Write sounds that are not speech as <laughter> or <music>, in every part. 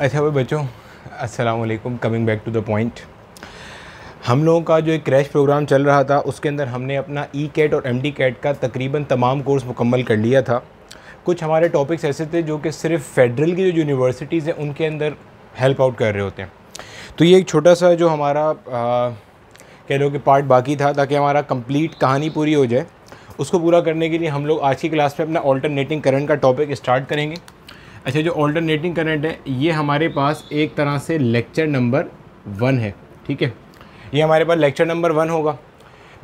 अच्छा भाई बच्चों अस्सलाम वालेकुम coming back to the point हम लोगों का जो एक क्रैश प्रोग्राम चल रहा था उसके अंदर हमने अपना ई कैट और एम डी कैट का तकरीबन तमाम कोर्स मुकम्मल कर लिया था कुछ हमारे टॉपिक्स ऐसे थे जो कि सिर्फ फेडरल की जो यूनिवर्सिटीज़ हैं उनके अंदर हेल्प आउट कर रहे होते हैं तो ये एक छोटा सा जो हमारा कह लो कि पार्ट बाकी था ताकि हमारा कंप्लीट कहानी पूरी हो जाए उसको पूरा करने के लिए हम लोग आज की क्लास में अपना ऑल्टरनेटिंग करंट का टॉपिक स्टार्ट करेंगे अच्छा जो ऑल्टरनेटिंग करंट है ये हमारे पास एक तरह से लेक्चर नंबर वन है ठीक है ये हमारे पास लेक्चर नंबर वन होगा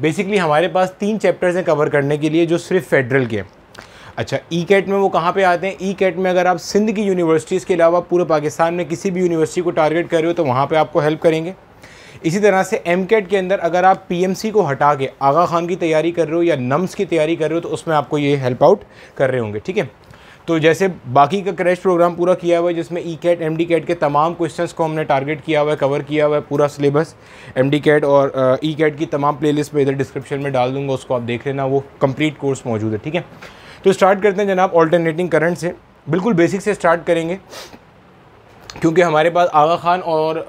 बेसिकली हमारे पास तीन चैप्टर्स हैं कवर करने के लिए जो सिर्फ फेडरल के हैं अच्छा ई कैट में वो कहाँ पे आते हैं ई कैट में अगर आप सिंध की यूनिवर्सिटीज़ के अलावा पूरे पाकिस्तान में किसी भी यूनिवर्सिटी को टारगेट कर रहे हो तो वहाँ पे आपको हेल्प करेंगे इसी तरह से एम कैट के अंदर अगर आप पीएमसी को हटा के आगा खान की तैयारी कर रहे हो या नम्स की तैयारी कर रहे हो तो उसमें आपको ये हेल्प आउट कर रहे होंगे ठीक है तो जैसे बाकी का क्रैश प्रोग्राम पूरा किया हुआ है जिसमें E CAT M D CAT के तमाम क्वेश्चंस को हमने टारगेट किया हुआ है कवर किया हुआ है पूरा सिलेबस एम डी कैट और ई कैट की तमाम प्लेलिस्ट पर इधर डिस्क्रिप्शन में डाल दूंगा उसको आप देख लेना वो कंप्लीट कोर्स मौजूद है ठीक है तो स्टार्ट करते हैं जनाब ऑल्टरनेटिंग करंट से बिल्कुल बेसिक से स्टार्ट करेंगे क्योंकि हमारे पास आगा खान और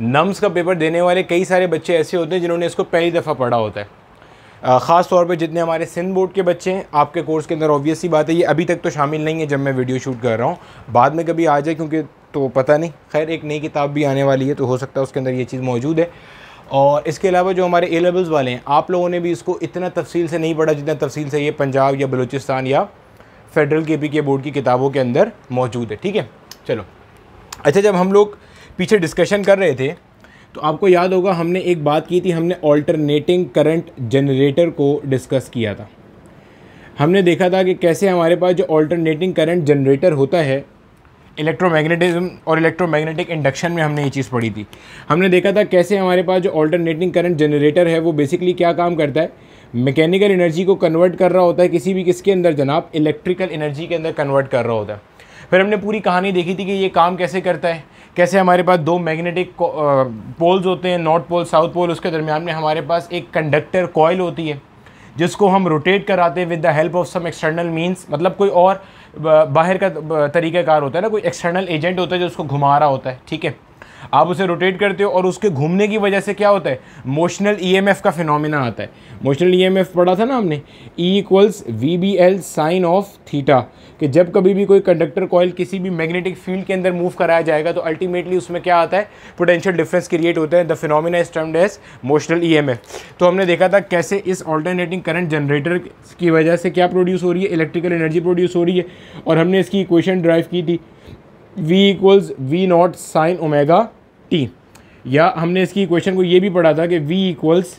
नम्स का पेपर देने वाले कई सारे बच्चे ऐसे होते हैं जिन्होंने इसको पहली दफ़ा पढ़ा होता है ख़ास तौर पे जितने हमारे सिंध बोर्ड के बच्चे हैं आपके कोर्स के अंदर ऑब्वियसली बात है ये अभी तक तो शामिल नहीं है जब मैं वीडियो शूट कर रहा हूँ बाद में कभी आ जाए क्योंकि तो पता नहीं खैर एक नई किताब भी आने वाली है तो हो सकता है उसके अंदर ये चीज़ मौजूद है और इसके अलावा जो हमारे ए लेवल्स वाले हैं आप लोगों ने भी इसको इतना तफसील से नहीं पढ़ा जितना तफसील से ये पंजाब या बलूचिस्तान या फेडरल के पी के बोर्ड की किताबों के अंदर मौजूद है ठीक है चलो अच्छा जब हम लोग पीछे डिस्कशन कर रहे थे तो आपको याद होगा हमने एक बात की थी हमने ऑल्टरनेटिंग करंट जनरेटर को डिस्कस किया था हमने देखा था कि कैसे हमारे पास जो ऑल्टरनेटिंग करंट जनरेटर होता है इलेक्ट्रोमैग्नेटिज्म और इलेक्ट्रोमैग्नेटिक इंडक्शन में हमने ये चीज़ पढ़ी थी हमने देखा था कैसे हमारे पास जो ऑल्टरनेटिंग करंट जनरेटर है वो बेसिकली क्या काम करता है मैकेनिकल एनर्जी को कन्वर्ट कर रहा होता है किसी भी किसके अंदर जनाब इलेक्ट्रिकल एनर्जी के अंदर कन्वर्ट कर रहा होता है फिर हमने पूरी कहानी देखी थी कि ये काम कैसे करता है कैसे हमारे पास दो मैग्नेटिक पोल्स होते हैं नॉर्थ पोल साउथ पोल उसके दरमियान में हमारे पास एक कंडक्टर कॉयल होती है जिसको हम रोटेट कराते हैं with the help of some external means मतलब कोई और बाहर का तरीक़ाकार होता है ना कोई एक्सटर्नल एजेंट होता है जो उसको घुमा रहा होता है ठीक है आप उसे रोटेट करते हो और उसके घूमने की वजह से क्या होता है मोशनल ईएमएफ e का फिनोमिना आता है मोशनल ईएमएफ e पढ़ा था ना हमने e equals v B l sine of theta कि जब कभी भी कोई कंडक्टर कॉयल किसी भी मैग्नेटिक फील्ड के अंदर मूव कराया जाएगा तो अल्टीमेटली उसमें क्या आता है पोटेंशियल डिफरेंस क्रिएट होता है the phenomena is termed as motional e तो हमने देखा था कैसे इस ऑल्टरनेटिंग करंट जनरेटर की वजह से क्या प्रोड्यूस हो रही है इलेक्ट्रिकल एनर्जी प्रोड्यूस हो रही है और हमने इसकी इक्वेशन ड्राइव की थी v equals we not sine omega t या हमने इसकी क्वेश्चन को ये भी पढ़ा था कि v equals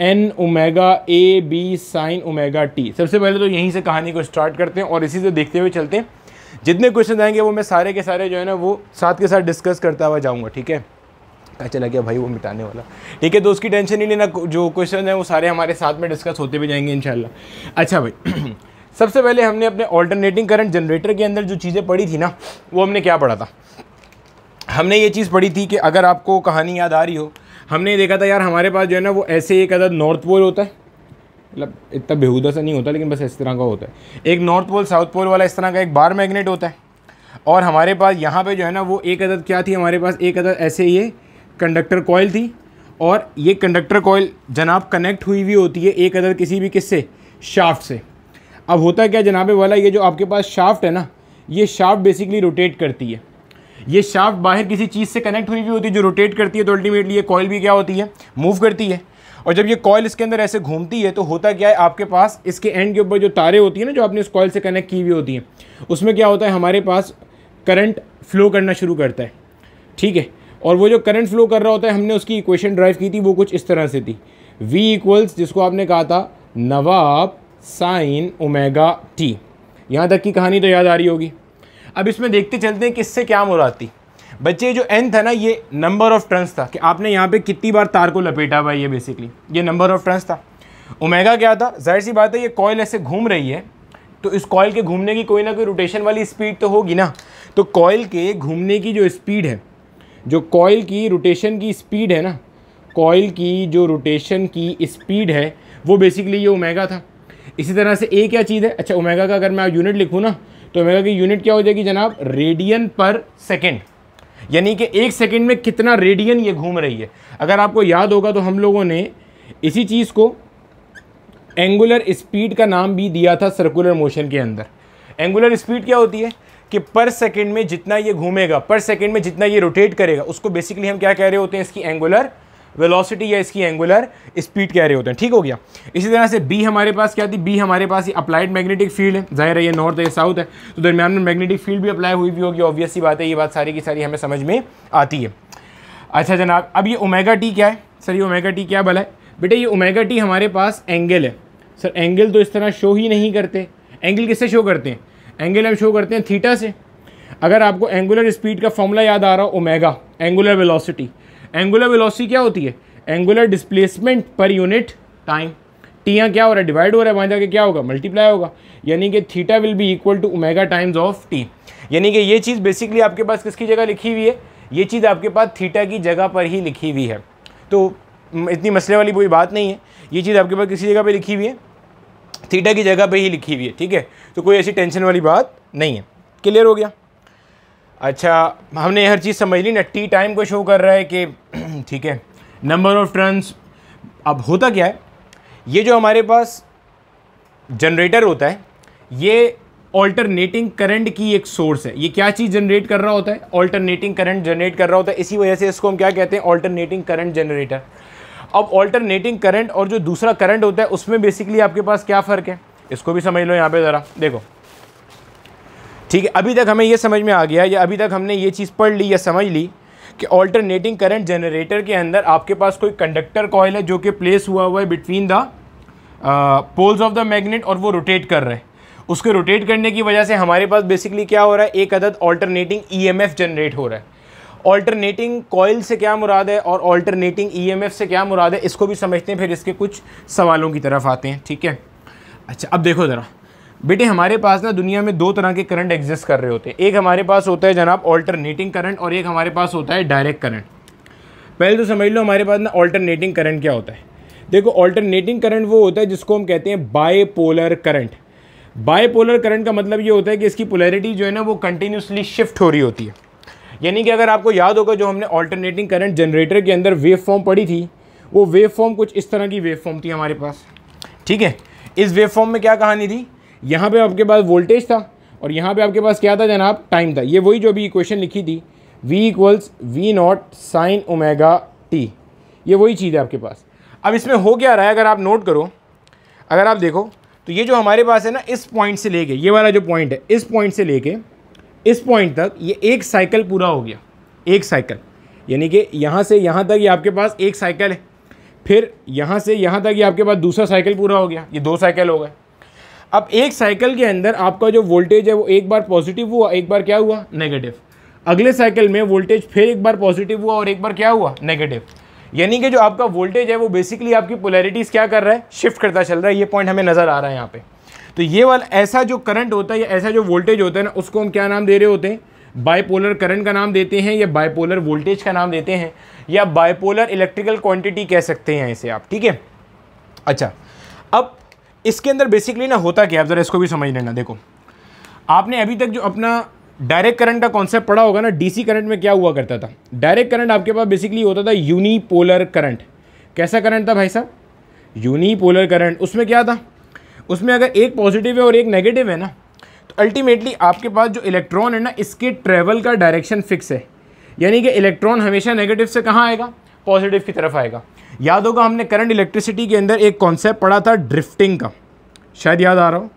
N omega A B sine omega t सबसे पहले तो यहीं से कहानी को स्टार्ट करते हैं और इसी से देखते हुए चलते हैं जितने क्वेश्चन आएंगे वो मैं सारे के सारे जो है ना वो साथ के साथ डिस्कस करता हुआ जाऊँगा ठीक है कहा चला गया भाई वो मिटाने वाला ठीक है तो उसकी टेंशन ही लेना जो क्वेश्चन है वो सारे हमारे साथ में डिस्कस होते भी जाएंगे इन अच्छा भाई <clears throat> सबसे पहले हमने अपने ऑल्टरनेटिंग करंट जनरेटर के अंदर जो चीज़ें पढ़ी थी ना वो हमने क्या पढ़ा था हमने ये चीज़ पढ़ी थी कि अगर आपको कहानी याद आ रही हो हमने देखा था यार हमारे पास जो है ना वो ऐसे एक अदर नॉर्थ पोल होता है मतलब इतना बेहूदा सा नहीं होता लेकिन बस इस तरह का होता है एक नॉर्थ पोल साउथ पोल वाला इस तरह का एक बार मैग्नेट होता है और हमारे पास यहाँ पे जो है ना वो एक अदद क्या थी हमारे पास एक अदद ऐसे ये कंडक्टर कॉयल थी और ये कंडक्टर कॉयल जनाब कनेक्ट हुई हुई होती है एक अदद किसी भी किससे शाफ्ट से अब होता क्या जनाबे वाला ये जो आपके पास शाफ्ट है ना ये शाफ्ट बेसिकली रोटेट करती है ये शाफ्ट बाहर किसी चीज़ से कनेक्ट हुई भी होती है जो रोटेट करती है तो अल्टीमेटली ये कॉयल भी क्या होती है मूव करती है और जब ये कॉयल इसके अंदर ऐसे घूमती है तो होता क्या है आपके पास इसके एंड के ऊपर जो तारे होती है ना जो आपने इस कॉयल से कनेक्ट की हुई होती हैं उसमें क्या होता है हमारे पास करंट फ्लो करना शुरू करता है ठीक है और वो जो करंट फ्लो कर रहा होता है हमने उसकी इक्वेशन ड्राइव की थी वो कुछ इस तरह से थी वी इक्वल्स जिसको आपने कहा था नवाब साइन ओमेगा टी यहाँ तक की कहानी तो याद आ रही होगी अब इसमें देखते चलते हैं किससे क्या मुराद बच्चे जो एन था ना ये नंबर ऑफ़ टर्न्स था कि आपने यहाँ पे कितनी बार तार को लपेटा हुआ ये बेसिकली ये नंबर ऑफ़ टर्न्स था ओमेगा क्या था जाहिर सी बात है ये कॉयल ऐसे घूम रही है तो इस कॉयल के घूमने की कोई ना कोई रोटेशन वाली स्पीड तो होगी ना तो कॉयल के घूमने की जो स्पीड है जो कॉयल की रोटेशन की स्पीड है ना कॉयल की जो रोटेशन की स्पीड है वो बेसिकली ये ओमेगा था इसी तरह से ए क्या चीज़ है अच्छा ओमेगा का अगर मैं यूनिट लिखूँ ना तो ओमेगा की यूनिट क्या हो जाएगी जनाब रेडियन पर सेकेंड यानी कि एक सेकेंड में कितना रेडियन ये घूम रही है अगर आपको याद होगा तो हम लोगों ने इसी चीज़ को एंगुलर स्पीड का नाम भी दिया था सर्कुलर मोशन के अंदर एंगुलर स्पीड क्या होती है कि पर सेकेंड में जितना ये घूमेगा पर सेकेंड में जितना ये रोटेट करेगा उसको बेसिकली हम क्या कह रहे होते हैं इसकी एंगुलर वेलोसिटी या इसकी एंगुलर स्पीड कह रहे होते हैं ठीक हो गया इसी तरह से बी हमारे पास क्या थी बी हमारे पास ये अप्लाइड मैग्नेटिक फील्ड है जाहिर है ये नॉर्थ है ये साउथ है तो दरमियान में मैग्नेटिक फील्ड भी अप्लाई हुई भी होगी ऑब्वियसली बात है ये बात सारी की सारी हमें समझ में आती है अच्छा जनाब अब ये ओमेगा टी क्या है सर ये ओमेगा टी क्या भला है बेटा ये ओमेगा टी हमारे पास एंगल है सर एंगल तो इस तरह शो ही नहीं करते एंगल किससे शो करते हैं एंगल हम शो करते हैं थीटा से अगर आपको एंगुलर स्पीड का फॉर्मूला याद आ रहा हो omega angular velocity angular velocity क्या होती है angular displacement per unit time t यहाँ क्या हो रहा है डिवाइड हो रहा है वहाँ जाके क्या होगा मल्टीप्लाई होगा यानी कि theta will be equal to omega times of t यानी कि ये चीज़ बेसिकली आपके पास किसकी जगह लिखी हुई है ये चीज़ आपके पास थीटा की जगह पर ही लिखी हुई है तो इतनी मसले वाली कोई बात नहीं है ये चीज़ आपके पास किसी जगह पर लिखी हुई है थीटा की जगह पर ही लिखी हुई है ठीक है तो कोई ऐसी टेंशन वाली बात नहीं है क्लियर हो गया अच्छा हमने हर चीज़ समझ ली ना टी टाइम को शो कर रहा है कि <clears throat> ठीक है नंबर ऑफ़ टर्न्स अब होता क्या है ये जो हमारे पास जनरेटर होता है ये ऑल्टरनेटिंग करंट की एक सोर्स है ये क्या चीज़ जनरेट कर रहा होता है ऑल्टरनेटिंग करंट जनरेट कर रहा होता है इसी वजह से इसको हम क्या कहते हैं ऑल्टरनेटिंग करंट जनरेटर अब ऑल्टरनेटिंग करंट और जो दूसरा करंट होता है उसमें बेसिकली आपके पास क्या फ़र्क है इसको भी समझ लो यहाँ पे ज़रा देखो ठीक है अभी तक हमें यह समझ में आ गया या अभी तक हमने ये चीज़ पढ़ ली या समझ ली कि ऑल्टरनेटिंग करंट जनरेटर के अंदर आपके पास कोई कंडक्टर कॉयल है जो कि प्लेस हुआ हुआ है between the poles of the magnet और वो रोटेट कर रहे हैं उसके रोटेट करने की वजह से हमारे पास बेसिकली क्या हो रहा है एक अदद ऑल्टरनेटिंग ईएमएफ जनरेट हो रहा है ऑल्टरनेटिंग कॉयल से क्या मुराद है और ऑल्टरनेटिंग ईएमएफ e से क्या मुराद है इसको भी समझते हैं फिर इसके कुछ सवालों की तरफ आते हैं ठीक है अच्छा अब देखो ज़रा बेटे हमारे पास ना दुनिया में दो तरह के करंट एग्जिस्ट कर रहे होते हैं एक हमारे पास होता है जनाब ऑल्टरनेटिंग करंट और एक हमारे पास होता है डायरेक्ट करंट पहले तो समझ लो हमारे पास ना ऑल्टरनेटिंग करंट क्या होता है देखो ऑल्टरनेटिंग करंट वो होता है जिसको हम कहते हैं बायपोलर करंट बायपोलर करंट का मतलब ये होता है कि इसकी पोलैरिटी जो है ना वो कंटिन्यूसली शिफ्ट हो रही होती है यानी कि अगर आपको याद होगा जो हमने ऑल्टरनेटिंग करंट जनरेटर के अंदर वेव फॉर्म पड़ी थी वो वेव फॉर्म कुछ इस तरह की वेव फॉर्म थी हमारे पास ठीक है इस वेव फॉर्म में क्या कहानी थी यहाँ पे आपके पास वोल्टेज था और यहाँ पे आपके पास क्या था जनाब टाइम था ये वही जो अभी इक्वेशन लिखी थी v equals we not sine omega T ये वही चीज़ है आपके पास अब इसमें हो क्या रहा है अगर आप नोट करो अगर आप देखो तो ये जो हमारे पास है ना इस पॉइंट से लेके ये वाला जो पॉइंट है इस पॉइंट से लेके इस पॉइंट तक ये एक साइकिल पूरा हो गया एक साइकिल यानी कि यहाँ से यहाँ तक ये आपके पास एक साइकिल है फिर यहाँ से यहाँ तक ये आपके पास दूसरा साइकिल पूरा हो गया ये दो साइकिल हो गए अब एक साइकिल के अंदर आपका जो वोल्टेज है वो एक बार पॉजिटिव हुआ एक बार क्या हुआ नेगेटिव अगले साइकिल में वोल्टेज फिर एक बार पॉजिटिव हुआ और एक बार क्या हुआ नेगेटिव यानी कि जो आपका वोल्टेज है वो बेसिकली आपकी पोलैरिटीज़ क्या कर रहा है शिफ्ट करता चल रहा है ये पॉइंट हमें नज़र आ रहा है यहाँ पे तो ये वाला ऐसा जो करंट होता है या ऐसा जो वोल्टेज होता है ना उसको हम क्या नाम दे रहे होते हैं बाइपोलर करंट का नाम देते हैं या बाइपोलर वोल्टेज का नाम देते हैं या बाइपोलर इलेक्ट्रिकल क्वान्टिटी कह सकते हैं इसे आप ठीक है अच्छा अब इसके अंदर बेसिकली ना होता क्या आप ज़रा इसको भी समझ लेना देखो आपने अभी तक जो अपना डायरेक्ट करंट का कॉन्सेप्ट पढ़ा होगा ना डीसी करंट में क्या हुआ करता था डायरेक्ट करंट आपके पास बेसिकली होता था यूनिपोलर करंट कैसा करंट था भाई साहब यूनिपोलर करंट उसमें क्या था उसमें अगर एक पॉजिटिव है और एक नेगेटिव है ना तो अल्टीमेटली आपके पास जो इलेक्ट्रॉन है ना इसके ट्रेवल का डायरेक्शन फिक्स है यानी कि इलेक्ट्रॉन हमेशा नेगेटिव से कहाँ आएगा पॉजिटिव की तरफ आएगा याद होगा हमने करंट इलेक्ट्रिसिटी के अंदर एक कॉन्सेप्ट पढ़ा था ड्रिफ्टिंग का शायद याद आ रहा हूँ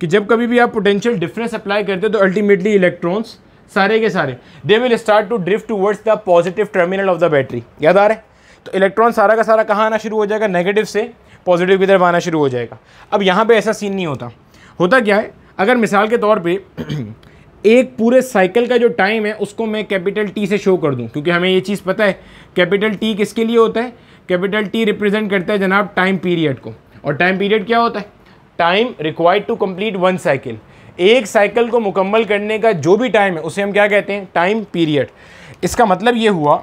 कि जब कभी भी आप पोटेंशियल डिफरेंस अप्लाई करते हो तो अल्टीमेटली इलेक्ट्रॉन्स सारे के सारे they will start to drift towards the positive terminal of the battery याद आ रहा है तो इलेक्ट्रॉन सारा का सारा कहाँ आना शुरू हो जाएगा नेगेटिव से पॉजिटिव की तरफ आना शुरू हो जाएगा अब यहाँ पे ऐसा सीन नहीं होता होता क्या है अगर मिसाल के तौर पे <clears throat> एक पूरे साइकिल का जो टाइम है उसको मैं कैपिटल टी से शो कर दूं क्योंकि हमें ये चीज़ पता है कैपिटल टी किसके लिए होता है कैपिटल टी रिप्रेजेंट करता है जनाब टाइम पीरियड को और टाइम पीरियड क्या होता है time required to complete one cycle एक साइकिल को मुकम्मल करने का जो भी टाइम है उसे हम क्या कहते हैं टाइम पीरियड इसका मतलब ये हुआ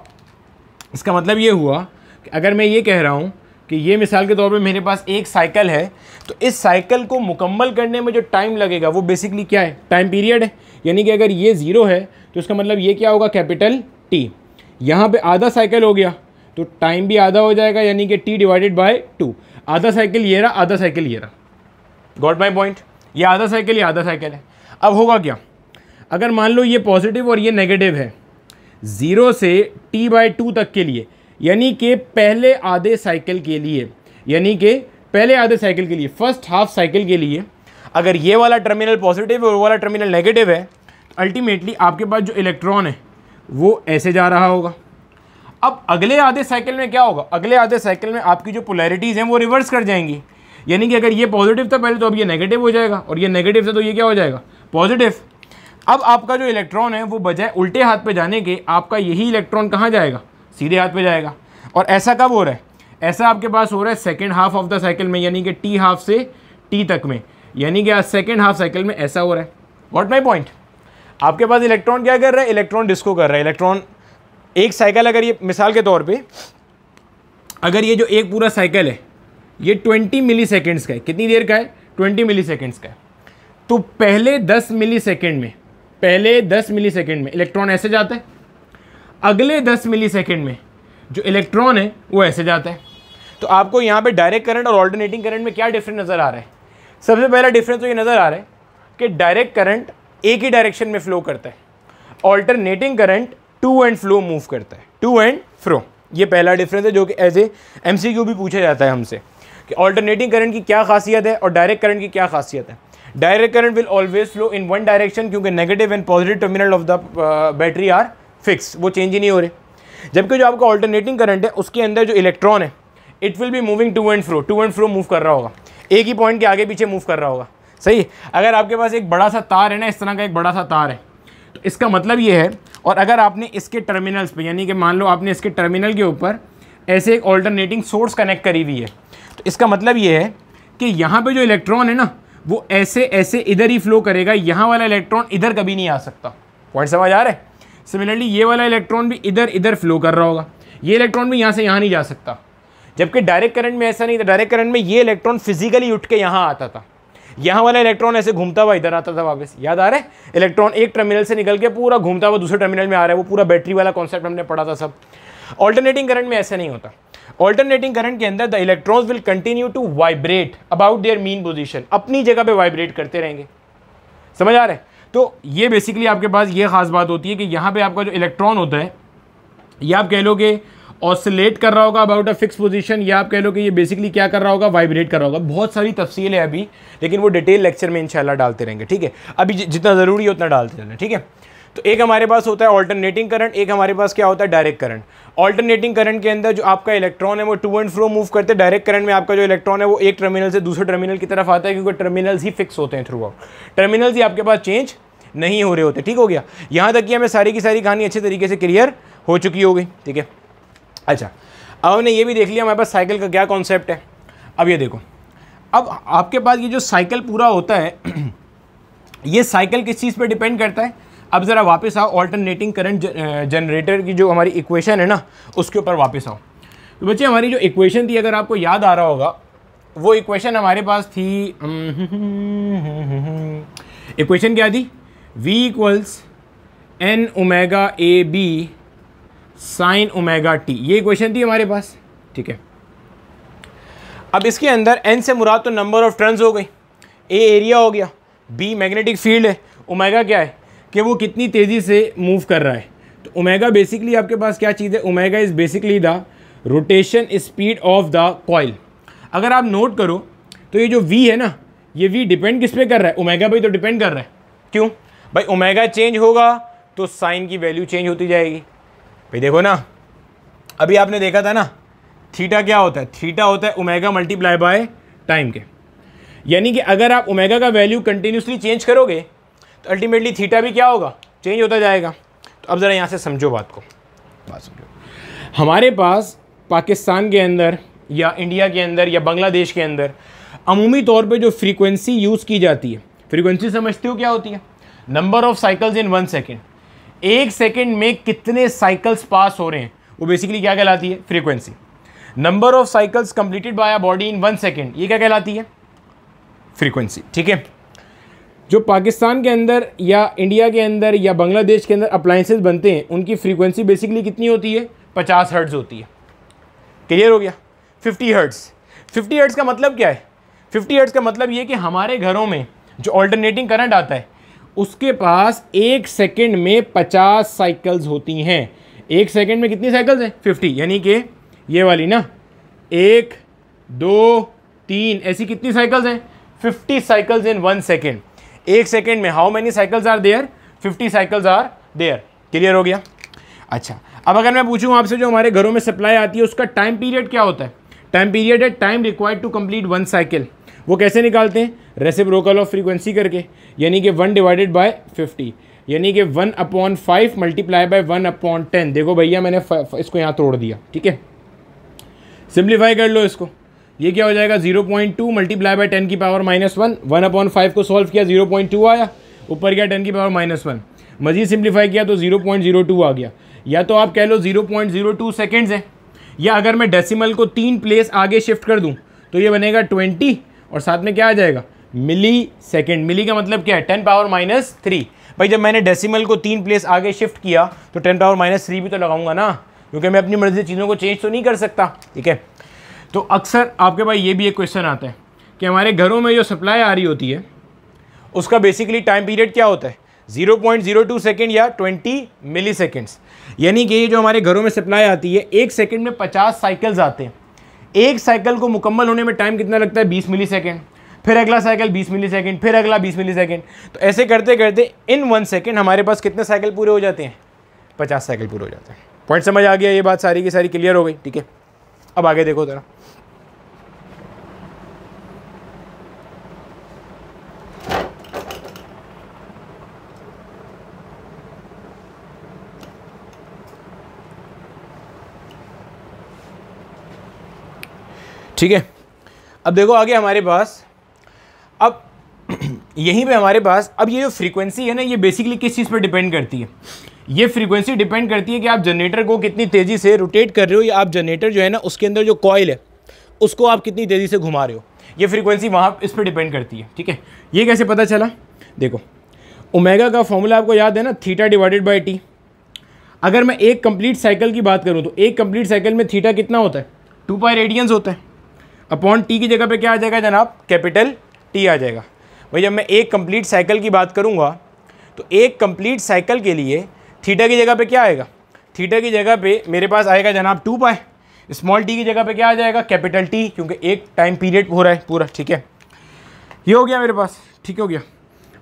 इसका मतलब ये हुआ कि अगर मैं ये कह रहा हूँ कि ये मिसाल के तौर पे मेरे पास एक साइकिल है तो इस साइकिल को मुकम्मल करने में जो टाइम लगेगा वो बेसिकली क्या है टाइम पीरियड है यानी कि अगर ये ज़ीरो है तो इसका मतलब ये क्या होगा कैपिटल टी यहाँ पे आधा साइकिल हो गया तो टाइम भी आधा हो जाएगा यानी कि टी डिवाइडेड बाय टू आधा साइकिल ये रहा आधा साइकिल ये रहा गॉट माई पॉइंट ये आधा साइकिल ये आधा साइकिल है अब होगा क्या अगर मान लो ये पॉजिटिव और ये नेगेटिव है ज़ीरो से टी बाई टू तक के लिए यानी कि पहले आधे साइकिल के लिए यानी कि पहले आधे साइकिल के लिए फर्स्ट हाफ साइकिल के लिए अगर ये वाला टर्मिनल पॉजिटिव है और वाला टर्मिनल नेगेटिव है तो अल्टीमेटली आपके पास जो इलेक्ट्रॉन है वो ऐसे जा रहा होगा अब अगले आधे साइकिल में क्या होगा अगले आधे साइकिल में आपकी जो पोलैरिटीज़ हैं वो रिवर्स कर जाएंगी यानी कि अगर ये पॉजिटिव था पहले तो अब ये नेगेटिव हो जाएगा और ये नेगेटिव था तो ये क्या हो जाएगा पॉजिटिव अब आपका जो इलेक्ट्रॉन है वो बजाय उल्टे हाथ पे जाने के आपका यही इलेक्ट्रॉन कहाँ जाएगा सीधे हाथ पे जाएगा और ऐसा कब हो रहा है ऐसा आपके पास हो रहा है second half of the cycle में यानी कि टी हाफ से टी तक में यानी कि आज सेकेंड हाफ साइकिल में ऐसा हो रहा है वॉट माई पॉइंट आपके पास इलेक्ट्रॉन क्या कर रहा है इलेक्ट्रॉन डिस्को कर रहा है इलेक्ट्रॉन एक साइकिल अगर ये मिसाल के तौर पे अगर ये जो एक पूरा साइकिल है ये 20 मिली सेकेंड्स का है कितनी देर का है 20 मिली सेकेंड्स का है तो पहले 10 मिली सेकेंड में पहले 10 मिली सेकेंड में इलेक्ट्रॉन ऐसे जाता है अगले 10 मिली सेकेंड में जो इलेक्ट्रॉन है वो ऐसे जाता है तो आपको यहाँ पर डायरेक्ट करंट और ऑल्टरनेटिंग करंट में क्या डिफरेंस नज़र आ रहा है सबसे पहला डिफरेंस तो ये नज़र आ रहा है कि डायरेक्ट करंट एक ही डायरेक्शन में फ्लो करता है alternating current to and fro move करता है टू एंड फ्रो ये पहला डिफरेंस है जो कि एज ए एम भी पूछा जाता है हमसे कि ऑल्टरनेटिंग करंट की क्या खासियत है और डायरेक्ट करंट की क्या खासियत है direct current will always flow in one direction क्योंकि negative and positive terminal of the battery are fix वो चेंज ही नहीं हो रहे जबकि जो आपका ऑल्टरनेटिंग करंट है उसके अंदर जो इलेक्ट्रॉन है it will be moving to and fro to and fro move कर रहा होगा एक ही पॉइंट के आगे पीछे मूव कर रहा होगा सही अगर आपके पास एक बड़ा सा तार है ना इस तरह का एक बड़ा सा तार है तो इसका मतलब ये है और अगर आपने इसके टर्मिनल्स पे यानी कि मान लो आपने इसके टर्मिनल के ऊपर ऐसे एक ऑल्टरनेटिंग सोर्स कनेक्ट करी हुई है तो इसका मतलब ये है कि यहाँ पे जो इलेक्ट्रॉन है ना वो ऐसे ऐसे इधर ही फ्लो करेगा यहाँ वाला इलेक्ट्रॉन इधर कभी नहीं आ सकता पॉइंट समझ आ रहा है सिमिलरली ये वाला इलेक्ट्रॉन भी इधर इधर फ्लो कर रहा होगा ये इलेक्ट्रॉन भी यहाँ से यहाँ नहीं जा सकता जबकि डायरेक्ट करंट में ऐसा नहीं था डायरेक्ट करंट में ये इलेक्ट्रॉन फिजिकली उठ के यहाँ आता था यहाँ वाला इलेक्ट्रॉन ऐसे घूमता हुआ इधर आता था वापस याद आ रहा है इलेक्ट्रॉन एक टर्मिनल से निकल के पूरा घूमता हुआ दूसरे टर्मिनल में आ रहा है वो पूरा बैटरी वाला कॉन्सेप्ट हमने पढ़ा था सब ऑल्टरनेटिंग करंट में ऐसा नहीं होता ऑल्टरनेटिंग करंट के अंदर the electrons will continue to vibrate about their mean position अपनी जगह पर वाइब्रेट करते रहेंगे समझ आ रहा है तो ये बेसिकली आपके पास ये खास बात होती है कि यहाँ पे आपका जो इलेक्ट्रॉन होता है या आप कह लो कि ऑसिलेट कर रहा होगा अबाउट अ फिक्स पोजीशन या आप कह लो कि ये बेसिकली क्या कर रहा होगा वाइब्रेट कर रहा होगा बहुत सारी तफसील है अभी लेकिन वो डिटेल लेक्चर में इंशाल्लाह डालते रहेंगे ठीक है अभी जितना ज़रूरी है उतना डालते रहेंगे ठीक है तो एक हमारे पास होता है ऑल्टरनेटिंग करंट एक हमारे पास क्या होता है डायरेक्ट करंट ऑल्टरनेटिंग करंट के अंदर जो आपका इलेक्ट्रॉन है वो टू एंड फ्रो मूव करते हैं डायरेक्ट करंट में आपका जो इलेक्ट्रॉन है वो एक टर्मिनल से दूसरे टर्मिनल की तरफ आता है क्योंकि टर्मिनल्स ही फिक्स होते हैं थ्रू आउट टर्मिनल्स ही आपके पास चेंज नहीं हो रहे होते ठीक हो गया यहाँ तक कि हमें सारी की सारी कहानी अच्छे तरीके से क्लियर हो चुकी होगी ठीक है अच्छा अब हमने ये भी देख लिया हमारे पास साइकिल का क्या कॉन्सेप्ट है अब ये देखो अब आपके पास ये जो साइकिल पूरा होता है <clears throat> ये साइकिल किस चीज़ पे डिपेंड करता है अब ज़रा वापस आओ ऑल्टरनेटिंग करंट जनरेटर की जो हमारी इक्वेशन है ना उसके ऊपर वापस आओ तो बच्चे हमारी जो इक्वेशन थी अगर आपको याद आ रहा होगा वो इक्वेशन हमारे पास थी इक्वेशन <laughs> क्या थी V equals N omega A B sine omega T ये क्वेश्चन थी हमारे पास ठीक है अब इसके अंदर एन से मुराद तो नंबर ऑफ टर्न्स हो गई ए एरिया हो गया बी मैग्नेटिक फील्ड है ओमेगा क्या है कि वो कितनी तेज़ी से मूव कर रहा है तो ओमेगा बेसिकली आपके पास क्या चीज़ है omega is basically the rotation speed of the coil अगर आप नोट करो तो ये जो वी है ना ये वी डिपेंड किस पे कर रहा है ओमेगा पे तो डिपेंड कर रहा है क्यों भाई ओमेगा चेंज होगा तो साइन की वैल्यू चेंज होती जाएगी भाई देखो ना अभी आपने देखा था ना थीटा क्या होता है थीटा होता है उमेगा मल्टीप्लाई बाय टाइम के यानी कि अगर आप उमेगा का वैल्यू कंटिन्यूसली चेंज करोगे तो अल्टीमेटली थीटा भी क्या होगा चेंज होता जाएगा तो अब ज़रा यहाँ से समझो बात को बात समझो हमारे पास पाकिस्तान के अंदर या इंडिया के अंदर या बांग्लादेश के अंदर अमूमी तौर पे जो फ्रीक्वेंसी यूज़ की जाती है फ्रीक्वेंसी समझते हो क्या होती है number of cycles in one second एक सेकेंड में कितने साइकिल्स पास हो रहे हैं वो बेसिकली क्या कहलाती है frequency number of cycles completed by a body in one second ये क्या कहलाती है फ्रीक्वेंसी ठीक है जो पाकिस्तान के अंदर या इंडिया के अंदर या बांग्लादेश के अंदर अप्लाइंसेज बनते हैं उनकी फ्रीक्वेंसी बेसिकली कितनी होती है पचास हर्ट्स होती है क्लियर हो गया फिफ्टी हर्ट्स फिफ्टी हर्ट्स का मतलब क्या है फिफ्टी हर्ट्स का मतलब ये कि हमारे घरों में जो ऑल्टरनेटिंग करंट आता है उसके पास एक सेकंड में पचास साइकिल्स होती हैं एक सेकंड में कितनी साइकिल्स हैं फिफ्टी यानी कि ये वाली ना एक दो तीन ऐसी कितनी साइकिल्स हैं fifty cycles in one second एक सेकेंड में how many cycles are there fifty cycles are there clear हो गया अच्छा अब अगर मैं पूछूँ आपसे जो हमारे घरों में सप्लाई आती है उसका टाइम पीरियड क्या होता है टाइम पीरियड है time required to complete one cycle वो कैसे निकालते हैं रेसिप रोकल ऑफ फ्रीक्वेंसी करके यानी कि वन डिवाइडेड बाय फिफ्टी यानी कि one upon five multiply by one upon ten देखो भैया मैंने इसको यहाँ तोड़ दिया ठीक है सिंप्लीफाई कर लो इसको ये क्या हो जाएगा zero point two multiply by ten की power minus one one upon five को सॉल्व किया जीरो पॉइंट टू आया ऊपर गया टेन की पावर माइनस वन मजीद सिंप्लीफाई किया तो जीरो पॉइंट जीरो टू आ गया या तो आप कह लो zero point zero two seconds है या अगर मैं डेसिमल को तीन प्लेस आगे शिफ्ट कर दूँ तो ये बनेगा ट्वेंटी और साथ में क्या आ जाएगा मिली सेकेंड मिली का मतलब क्या है टेन पावर माइनस थ्री भाई जब मैंने डेसिमल को तीन प्लेस आगे शिफ्ट किया तो टेन पावर माइनस थ्री भी तो लगाऊंगा ना क्योंकि मैं अपनी मर्जी चीज़ों को चेंज तो नहीं कर सकता ठीक है तो अक्सर आपके पास ये भी एक क्वेश्चन आता है कि हमारे घरों में जो सप्लाई आ रही होती है उसका बेसिकली टाइम पीरियड क्या होता है 0.02 सेकेंड या 20 मिली सेकेंड्स यानी कि ये जो हमारे घरों में सप्लाई आती है एक सेकेंड में 50 साइकिल्स आते हैं एक साइकिल को मुकम्मल होने में टाइम कितना लगता है बीस मिली सेकेंड फिर अगला साइकिल 20 मिली सेकेंड फिर अगला 20 मिली सेकेंड तो ऐसे करते करते इन वन सेकेंड हमारे पास कितने साइकिल पूरे हो जाते हैं 50 साइकिल पूरे हो जाते हैं पॉइंट समझ आ गया ये बात सारी की सारी क्लियर हो गई ठीक है अब आगे देखो ज़रा ठीक है अब देखो आगे हमारे पास अब <clears throat> यहीं पे हमारे पास अब ये जो फ्रीक्वेंसी है ना ये बेसिकली किस चीज़ पर डिपेंड करती है ये फ्रीक्वेंसी डिपेंड करती है कि आप जनरेटर को कितनी तेज़ी से रोटेट कर रहे हो या आप जनरेटर जो है ना उसके अंदर जो कॉयल है उसको आप कितनी तेज़ी से घुमा रहे हो ये फ्रीक्वेंसी वहाँ इस पर डिपेंड करती है ठीक है ये कैसे पता चला देखो ओमेगा का फॉर्मूला आपको याद है ना थीटा डिवाइडेड बाई टी अगर मैं एक कंप्लीट साइकिल की बात करूँ तो एक कंप्लीट साइकिल में थीटा कितना होता है टू पाई रेडियंस होता है अपॉन टी की जगह पे क्या आ जाएगा जनाब कैपिटल टी आ जाएगा भाई जब मैं एक कंप्लीट साइकिल की बात करूँगा तो एक कंप्लीट साइकिल के लिए थीटा की जगह पे क्या आएगा थीटा की जगह पे मेरे पास आएगा जनाब टू पाए स्मॉल टी की जगह पे क्या आ जाएगा कैपिटल टी क्योंकि एक टाइम पीरियड हो रहा है पूरा ठीक है ये हो गया मेरे पास ठीक हो गया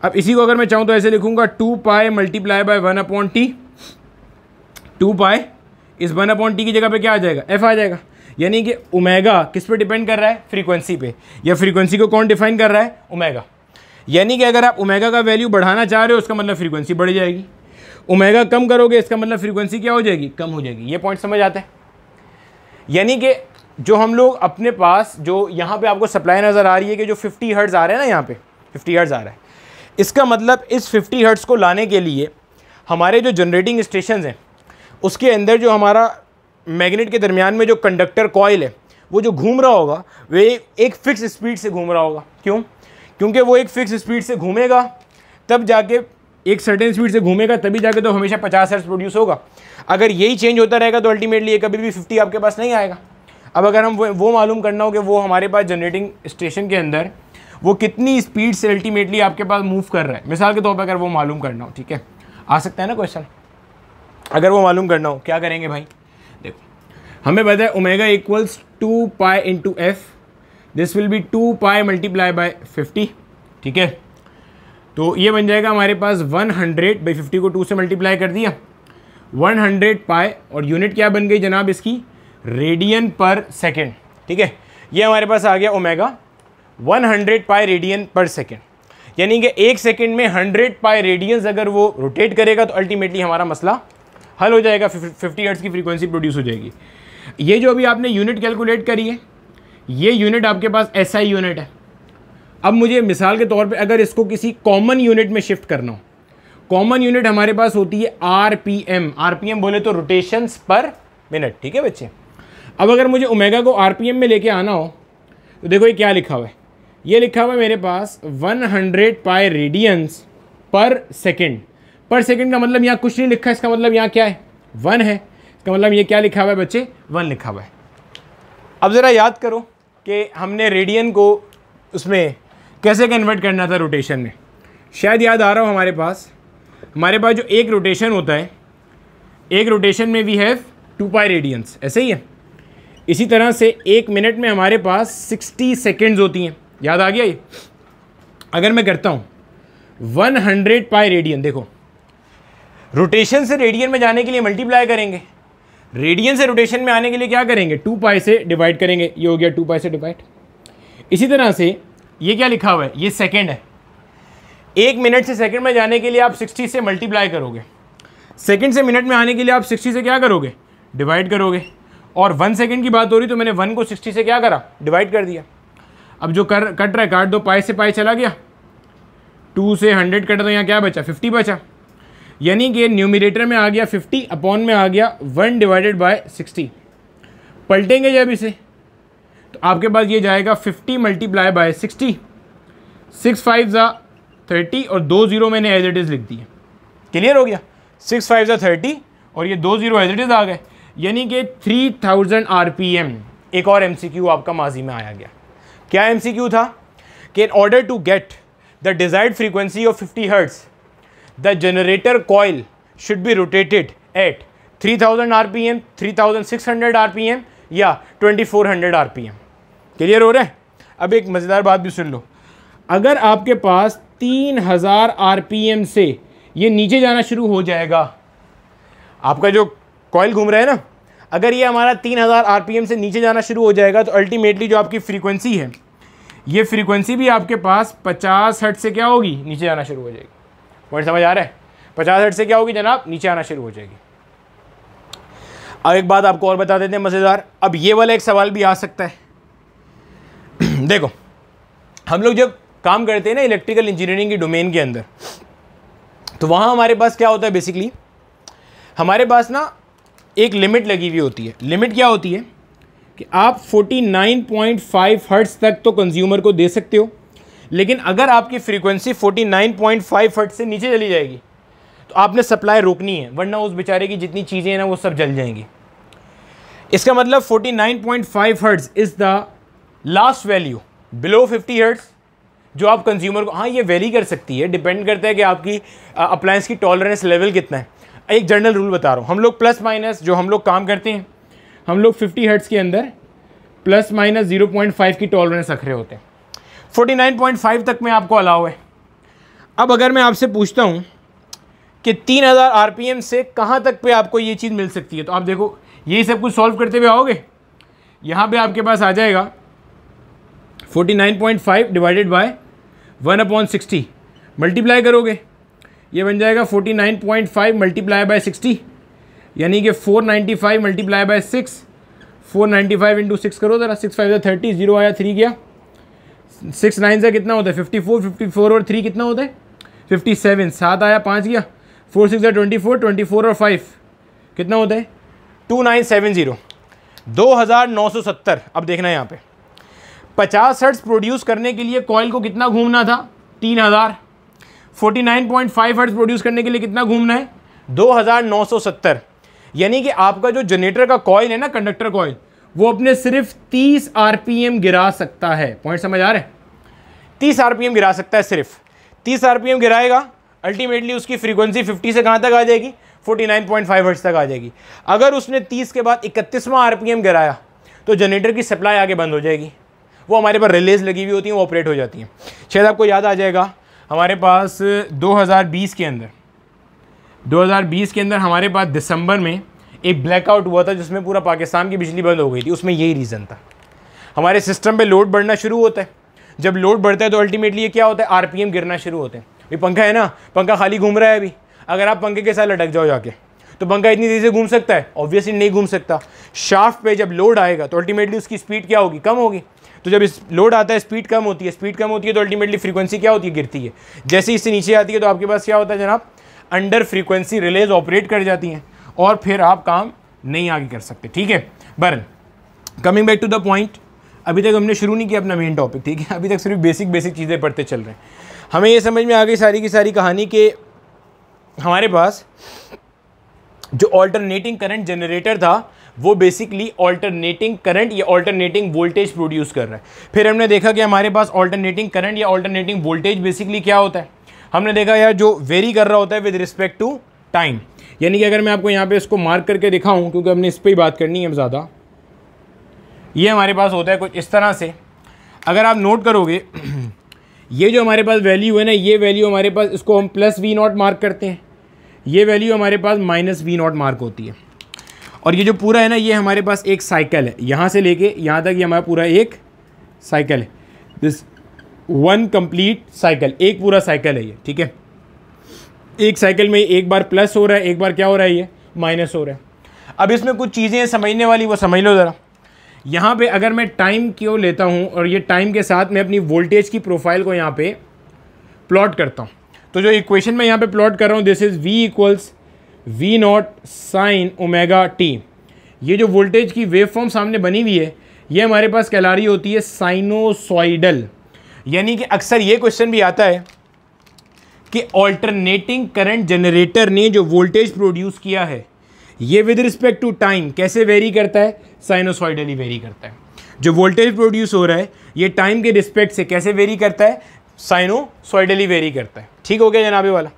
अब इसी को अगर मैं चाहूँ तो ऐसे लिखूँगा two pi multiply by one upon T two pi इस वन अपॉन टी की जगह पे क्या आ जाएगा एफ आ जाएगा यानी कि ओमेगा किस पे डिपेंड कर रहा है फ्रीक्वेंसी पे या फ्रीक्वेंसी को कौन डिफाइन कर रहा है ओमेगा यानी कि अगर आप ओमेगा का वैल्यू बढ़ाना चाह रहे हो उसका मतलब फ्रीक्वेंसी बढ़ जाएगी ओमेगा कम करोगे इसका मतलब फ्रीक्वेंसी क्या हो जाएगी कम हो जाएगी ये पॉइंट समझ आता है यानी कि जो हम लोग अपने पास जो यहाँ पे आपको सप्लाई नज़र आ रही है कि जो फिफ्टी हर्ट्स आ रहे हैं ना यहाँ पे फिफ्टी हर्ट्स आ रहा है इसका मतलब इस फिफ्टी हर्ट्स को लाने के लिए हमारे जो जनरेटिंग स्टेशन हैं उसके अंदर जो हमारा मैग्नेट के दरमियान में जो कंडक्टर कॉयल है वो जो घूम रहा होगा वे एक फ़िक्स स्पीड से घूम रहा होगा क्यों क्योंकि वो एक फ़िक्स स्पीड से घूमेगा तब जाके एक सर्टेन स्पीड से घूमेगा तभी जाके तो हमेशा पचास हर्ट्स प्रोड्यूस होगा अगर यही चेंज होता रहेगा तो अल्टीमेटली ये कभी भी फिफ्टी आपके पास नहीं आएगा अब अगर हम वो मालूम करना हो कि वो हमारे पास जनरेटिंग स्टेशन के अंदर वो कितनी स्पीड से अल्टीमेटली आपके पास मूव कर रहा है मिसाल के तौर पर अगर वो मालूम करना हो ठीक है आ सकता है ना क्वेश्चन अगर वो मालूम करना हो क्या करेंगे भाई हमें पता है omega equals two pi into F this will be two pi multiply by fifty ठीक है तो ये बन जाएगा हमारे पास वन हंड्रेड बाई फिफ्टी को टू से मल्टीप्लाई कर दिया वन हंड्रेड पाए और यूनिट क्या बन गई जनाब इसकी रेडियन पर सेकेंड ठीक है ये हमारे पास आ गया omega one hundred pi radian per second यानी कि एक सेकेंड में हंड्रेड पाए रेडियंस अगर वो रोटेट करेगा तो अल्टीमेटली हमारा मसला हल हो जाएगा फिफ्टी हर्ट्स की फ्रीक्वेंसी प्रोड्यूस हो जाएगी ये जो अभी आपने यूनिट कैलकुलेट करी है ये यूनिट आपके पास एस SI यूनिट है अब मुझे मिसाल के तौर पे अगर इसको किसी कॉमन यूनिट में शिफ्ट करना हो कॉमन यूनिट हमारे पास होती है R P M R P M बोले तो रोटेशन पर मिनट ठीक है बच्चे अब अगर मुझे ओमेगा को आर पी एम में लेके आना हो तो देखो ये क्या लिखा हुआ है ये लिखा हुआ है मेरे पास 100 hundred pi radians per second per second का मतलब यहाँ कुछ नहीं लिखा इसका मतलब यहाँ क्या है वन है का मतलब ये क्या लिखा हुआ है बच्चे वन लिखा हुआ है अब ज़रा याद करो कि हमने रेडियन को उसमें कैसे कन्वर्ट करना था रोटेशन में शायद याद आ रहा हो हमारे पास हमारे पास जो एक रोटेशन होता है एक रोटेशन में we have two pi radians ऐसे ही है इसी तरह से एक मिनट में हमारे पास सिक्सटी सेकेंड्स होती हैं याद आ गया ये अगर मैं करता हूँ वन हंड्रेड पाई रेडियन देखो रोटेशन से रेडियन में जाने के लिए मल्टीप्लाई करेंगे रेडियन से रोटेशन में आने के लिए क्या करेंगे टू पाई से डिवाइड करेंगे ये हो गया टू पाई से डिवाइड इसी तरह से ये क्या लिखा हुआ है ये सेकेंड है एक मिनट से सेकेंड में जाने के लिए आप सिक्सटी से मल्टीप्लाई करोगे सेकेंड से मिनट में आने के लिए आप सिक्सटी से क्या करोगे डिवाइड करोगे और वन सेकेंड की बात हो रही तो मैंने वन को सिक्सटी से क्या करा डिवाइड कर दिया अब जो कर कट रहा है काट दो पाई से पाई चला गया टू से हंड्रेड कट दो यहाँ क्या बचा फिफ्टी बचा यानी कि न्यूमिरेटर में आ गया फिफ्टी अपॉन में आ गया वन डिवाइडेड बाय सिक्सटी पलटेंगे जब इसे तो आपके पास ये जाएगा fifty multiply by sixty six five ज़ा थर्टी और दो ज़ीरो मैंने एज इट इज़ लिख दिए क्लियर हो गया सिक्स फाइव ज़ा थर्टी और ये दो ज़ीरो एज इट इज़ आ गए यानी कि three thousand R P M एक और एम सी क्यू आपका माजी में आया गया क्या एम सी क्यू था कि in order to get the desired frequency of fifty hertz the generator coil should be rotated at 3000 R P M या 2400 rpm क्लियर हो रहा है अब एक मज़ेदार बात भी सुन लो अगर आपके पास 3000 rpm से ये नीचे जाना शुरू हो जाएगा आपका जो कॉयल घूम रहा है ना अगर ये हमारा 3000 rpm से नीचे जाना शुरू हो जाएगा तो अल्टीमेटली जो आपकी फ्रीक्वेंसी है ये फ्रीक्वेंसी भी आपके पास 50 हट से क्या होगी नीचे जाना शुरू हो जाएगी पॉइंट समझ आ रहा है पचास हट से क्या होगी जनाब नीचे आना शुरू हो जाएगी अब एक बात आपको और बता देते हैं मज़ेदार अब ये वाला एक सवाल भी आ सकता है <clears throat> देखो हम लोग जब काम करते हैं ना इलेक्ट्रिकल इंजीनियरिंग की डोमेन के अंदर तो वहाँ हमारे पास क्या होता है बेसिकली हमारे पास ना एक लिमिट लगी हुई होती है लिमिट क्या होती है कि आप 49.5 हर्ट्स तक तो कंज्यूमर को दे सकते हो लेकिन अगर आपकी फ्रीक्वेंसी 49.5 हर्ट से नीचे चली जाएगी तो आपने सप्लाई रोकनी है वरना उस बेचारे की जितनी चीज़ें हैं ना वो सब जल जाएंगी इसका मतलब 49.5 hertz is the last value below 50 hertz जो आप कंज्यूमर को हाँ ये वेरी कर सकती है डिपेंड करता है कि आपकी अप्लायंस की टॉलरेंस लेवल कितना है एक जनरल रूल बता रहा हूँ हम लोग प्लस माइनस जो हम लोग काम करते हैं हम लोग 50 हर्ट्स के अंदर प्लस माइनस 0.5 की टॉलरेंस रख रहे होते हैं 49.5 तक में आपको अलाउ है अब अगर मैं आपसे पूछता हूँ कि 3000 आरपीएम से कहाँ तक पे आपको ये चीज़ मिल सकती है तो आप देखो यही सब कुछ सॉल्व करते हुए आओगे यहाँ पे आपके पास आ जाएगा 49.5 divided by one upon sixty multiply करोगे ये बन जाएगा 49.5 मल्टीप्लाई बाय 60 यानी कि 495 multiply by 6 495 ninety five into six करो ज़रा सिक्स फाइव थर्टी जीरो आया थ्री गया सिक्स नाइन से कितना होता है फिफ्टी फोर फिफ्टी फोर और थ्री कितना होता है फिफ्टी सेवन सात आया पाँच गया फोर सिक्स या ट्वेंटी फोर ट्वेंटी फोर और फाइव कितना होता है टू नाइन सेवन ज़ीरो दो हज़ार नौ सौ सत्तर अब देखना है यहाँ पे पचास हर्ट्स प्रोड्यूस करने के लिए कॉयल को कितना घूमना था तीन हज़ार forty nine point five hertz produce करने के लिए कितना घूमना है दो हज़ार नौ सौ सत्तर यानी कि आपका जो जनरेटर का कॉयल है ना कंडक्टर कॉयल वो अपने सिर्फ 30 आरपीएम गिरा सकता है पॉइंट समझ आ रहे तीस 30 आरपीएम गिरा सकता है सिर्फ 30 आरपीएम गिराएगा अल्टीमेटली उसकी फ्रीक्वेंसी 50 से कहाँ तक आ जाएगी 49.5 हर्ट्ज तक आ जाएगी अगर उसने 30 के बाद इकतीसवां आरपीएम गिराया तो जनरेटर की सप्लाई आगे बंद हो जाएगी वो हमारे पास रिलेज लगी हुई होती हैं वो ऑपरेट हो जाती हैं शायद आपको याद आ जाएगा हमारे पास 2020 के अंदर 2020 के अंदर हमारे पास दिसंबर में एक ब्लैकआउट हुआ था जिसमें पूरा पाकिस्तान की बिजली बंद हो गई थी उसमें यही रीज़न था हमारे सिस्टम पे लोड बढ़ना शुरू होता है जब लोड बढ़ता है तो अल्टीमेटली ये क्या होता है आरपीएम गिरना शुरू होते हैं ये पंखा है ना पंखा खाली घूम रहा है अभी अगर आप पंखे के साथ लटक जाओ जाके तो पंखा इतनी तेज़ी से घूम सकता है ऑब्वियसली नहीं घूम सकता शाफ्ट पे जब लोड आएगा तो अल्टीमेटली उसकी स्पीड क्या होगी कम होगी तो जब इस लोड आता है स्पीड कम होती है स्पीड कम होती है तो अल्टीमेटली फ्रीक्वेंसी क्या होती है गिरती है जैसे इससे नीचे आती है तो आपके पास क्या होता है जनाब अंडर फ्रीक्वेंसी रिलेज ऑपरेट कर जाती हैं और फिर आप काम नहीं आगे कर सकते ठीक है but coming back to the point अभी तक हमने शुरू नहीं किया अपना मेन टॉपिक ठीक है अभी तक सिर्फ बेसिक बेसिक चीज़ें पढ़ते चल रहे हैं हमें ये समझ में आ गई सारी की सारी कहानी के हमारे पास जो ऑल्टरनेटिंग करंट जनरेटर था वो बेसिकली ऑल्टरनेटिंग करंट या ऑल्टरनेटिंग वोल्टेज प्रोड्यूस कर रहा है फिर हमने देखा कि हमारे पास ऑल्टरनेटिंग करंट या ऑल्टरनेटिंग वोल्टेज बेसिकली क्या होता है हमने देखा यार जो वेरी कर रहा होता है विद रिस्पेक्ट टू टाइम यानी कि अगर मैं आपको यहाँ पे इसको मार्क करके दिखाऊं क्योंकि हमने इस पर ही बात करनी है ज़्यादा ये हमारे पास होता है कुछ इस तरह से अगर आप नोट करोगे <clears throat> ये जो हमारे पास वैल्यू है ना ये वैल्यू हमारे पास इसको हम प्लस वी नॉट मार्क करते हैं ये वैल्यू हमारे पास माइनस वी नॉट मार्क होती है और ये जो पूरा है ना ये हमारे पास एक साइकिल है यहाँ से लेके यहाँ तक ये हमारा पूरा एक साइकिल है दिस वन कंप्लीट साइकिल एक पूरा साइकिल है ये ठीक है एक साइकिल में एक बार प्लस हो रहा है एक बार क्या हो रहा है ये माइनस हो रहा है अब इसमें कुछ चीज़ें समझने वाली वो समझ लो ज़रा यहाँ पे अगर मैं टाइम क्यों लेता हूँ और ये टाइम के साथ मैं अपनी वोल्टेज की प्रोफाइल को यहाँ पे प्लॉट करता हूँ तो जो इक्वेशन मैं यहाँ पे प्लॉट कर रहा हूँ this is V equals we not sine omega T ये जो वोल्टेज की वेव फॉर्म सामने बनी हुई है ये हमारे पास कैलारी होती है साइनोसॉइडल यानी कि अक्सर ये क्वेश्चन भी आता है कि ऑल्टरनेटिंग करंट जनरेटर ने जो वोल्टेज प्रोड्यूस किया है ये विद रिस्पेक्ट टू टाइम कैसे वेरी करता है साइनोसॉइडली वेरी करता है जो वोल्टेज प्रोड्यूस हो रहा है ये टाइम के रिस्पेक्ट से कैसे वेरी करता है साइनोसॉइडली वेरी करता है ठीक हो गया जनाबे वाला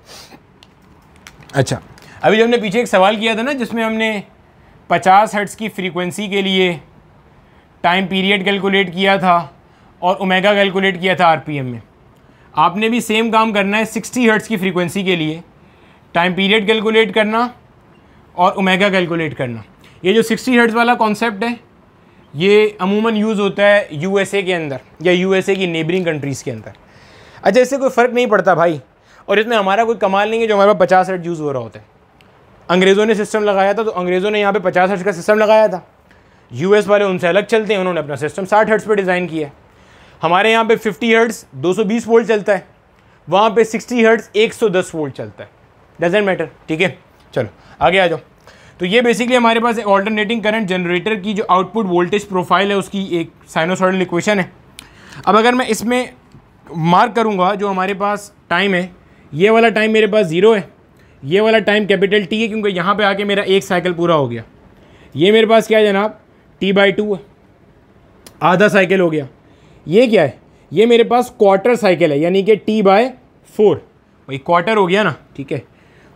अच्छा अभी जो हमने पीछे एक सवाल किया था ना जिसमें हमने 50 हर्ट्स की फ्रीक्वेंसी के लिए टाइम पीरियड कैलकुलेट किया था और ओमेगा कैलकुलेट किया था आरपीएम में आपने भी सेम काम करना है 60 हर्ट्स की फ्रीक्वेंसी के लिए टाइम पीरियड कैलकुलेट करना और ओमेगा कैलकुलेट करना ये जो 60 हर्ट्स वाला कॉन्सेप्ट है ये अमूमन यूज़ होता है यूएसए के अंदर या यूएसए की नेबरिंग कंट्रीज़ के अंदर अच्छा इससे कोई फ़र्क नहीं पड़ता भाई और इसमें हमारा कोई कमाल नहीं है जो हमारे पास पचास हर्ट यूज़ हो रहा होता है अंग्रेज़ों ने सिस्टम लगाया था तो अंग्रेज़ों ने यहाँ पे पचास हर्ट्स का सिस्टम लगाया था यूएस वाले उनसे अलग चलते हैं उन्होंने अपना सिस्टम साठ हर्ट्स पर डिज़ाइन किया है हमारे यहाँ पे 50 हर्ट्स 220 वोल्ट चलता है वहाँ पे 60 हर्ट्स 110 वोल्ट चलता है डजेंट मैटर ठीक है चलो आगे आ जाओ तो ये बेसिकली हमारे पास ऑल्टरनेटिंग करंट जनरेटर की जो आउटपुट वोल्टेज प्रोफाइल है उसकी एक साइनोसॉइडल इक्वेशन है अब अगर मैं इसमें मार्क करूँगा जो हमारे पास टाइम है ये वाला टाइम मेरे पास ज़ीरो है ये वाला टाइम कैपिटल टी है क्योंकि यहाँ पर आके मेरा एक साइकिल पूरा हो गया ये मेरे पास क्या है जनाब टी बाई टू है आधा साइकिल हो गया ये क्या है ये मेरे पास क्वार्टर साइकिल है यानी कि टी बाय फोर भाई क्वार्टर हो गया ना ठीक है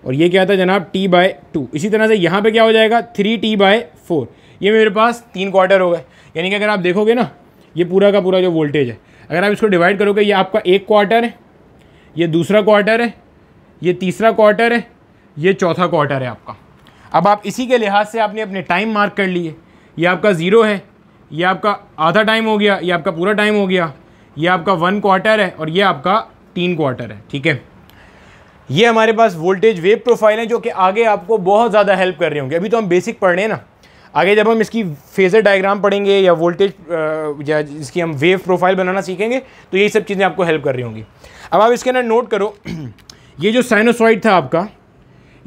और ये क्या था जनाब टी बाय टू इसी तरह से यहाँ पे क्या हो जाएगा थ्री टी बाय फोर ये मेरे पास तीन क्वार्टर हो गए यानी कि अगर आप देखोगे ना ये पूरा का पूरा जो वोल्टेज है अगर आप इसको डिवाइड करोगे ये आपका एक क्वार्टर है ये दूसरा क्वार्टर है ये तीसरा क्वार्टर है ये चौथा क्वार्टर है आपका अब आप इसी के लिहाज से आपने अपने टाइम मार्क कर लिए ये आपका ज़ीरो है ये आपका आधा टाइम हो गया ये आपका पूरा टाइम हो गया ये आपका वन क्वार्टर है और ये आपका तीन क्वार्टर है ठीक है ये हमारे पास वोल्टेज वेव प्रोफाइल है जो कि आगे आपको बहुत ज़्यादा हेल्प कर रहे होंगे अभी तो हम बेसिक पढ़ रहे हैं ना आगे जब हम इसकी फेजर डायग्राम पढ़ेंगे या वोल्टेज या इसकी हम वेव प्रोफाइल बनाना सीखेंगे तो ये सब चीज़ें आपको हेल्प कर रही होंगी अब आप इसके अंदर नोट करो <clears throat> ये जो साइनोसॉइड था आपका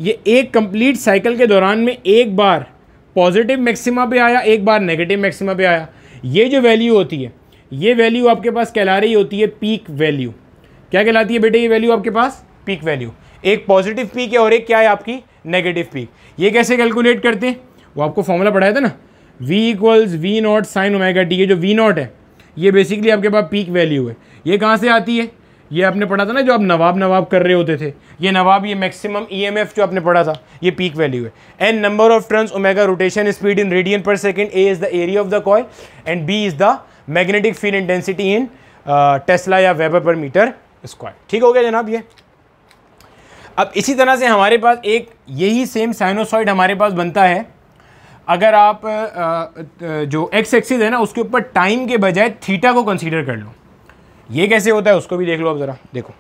ये एक कंप्लीट साइकिल के दौरान में एक बार पॉजिटिव मैक्सिमा पे आया एक बार नेगेटिव मैक्सिमा पे आया ये जो वैल्यू होती है ये वैल्यू आपके पास कहला रही होती है पीक वैल्यू क्या कहलाती है बेटे ये वैल्यू आपके पास पीक वैल्यू एक पॉजिटिव पीक है और एक क्या है आपकी नेगेटिव पीक ये कैसे कैलकुलेट करते हैं वो आपको फॉर्मूला पढ़ाया था ना V equals we not sine omega T ये जो वी नॉट है ये बेसिकली आपके पास पीक वैल्यू है ये कहाँ से आती है ये आपने पढ़ा था ना जो आप नवाब नवाब कर रहे होते थे ये नवाब ये मैक्सिमम ईएमएफ e जो आपने पढ़ा था ये पीक वैल्यू है N number of turns omega rotation speed in radian per second A is the area of the coil and B is the magnetic field intensity in tesla या weber per metre square ठीक हो गया जनाब ये अब इसी तरह से हमारे पास एक यही सेम साइनोसॉइड हमारे पास बनता है अगर आप uh, uh, जो एक्स एक्सिस है ना उसके ऊपर टाइम के बजाय थीटा को कंसिडर कर लो ये कैसे होता है उसको भी देख लो अब ज़रा देखो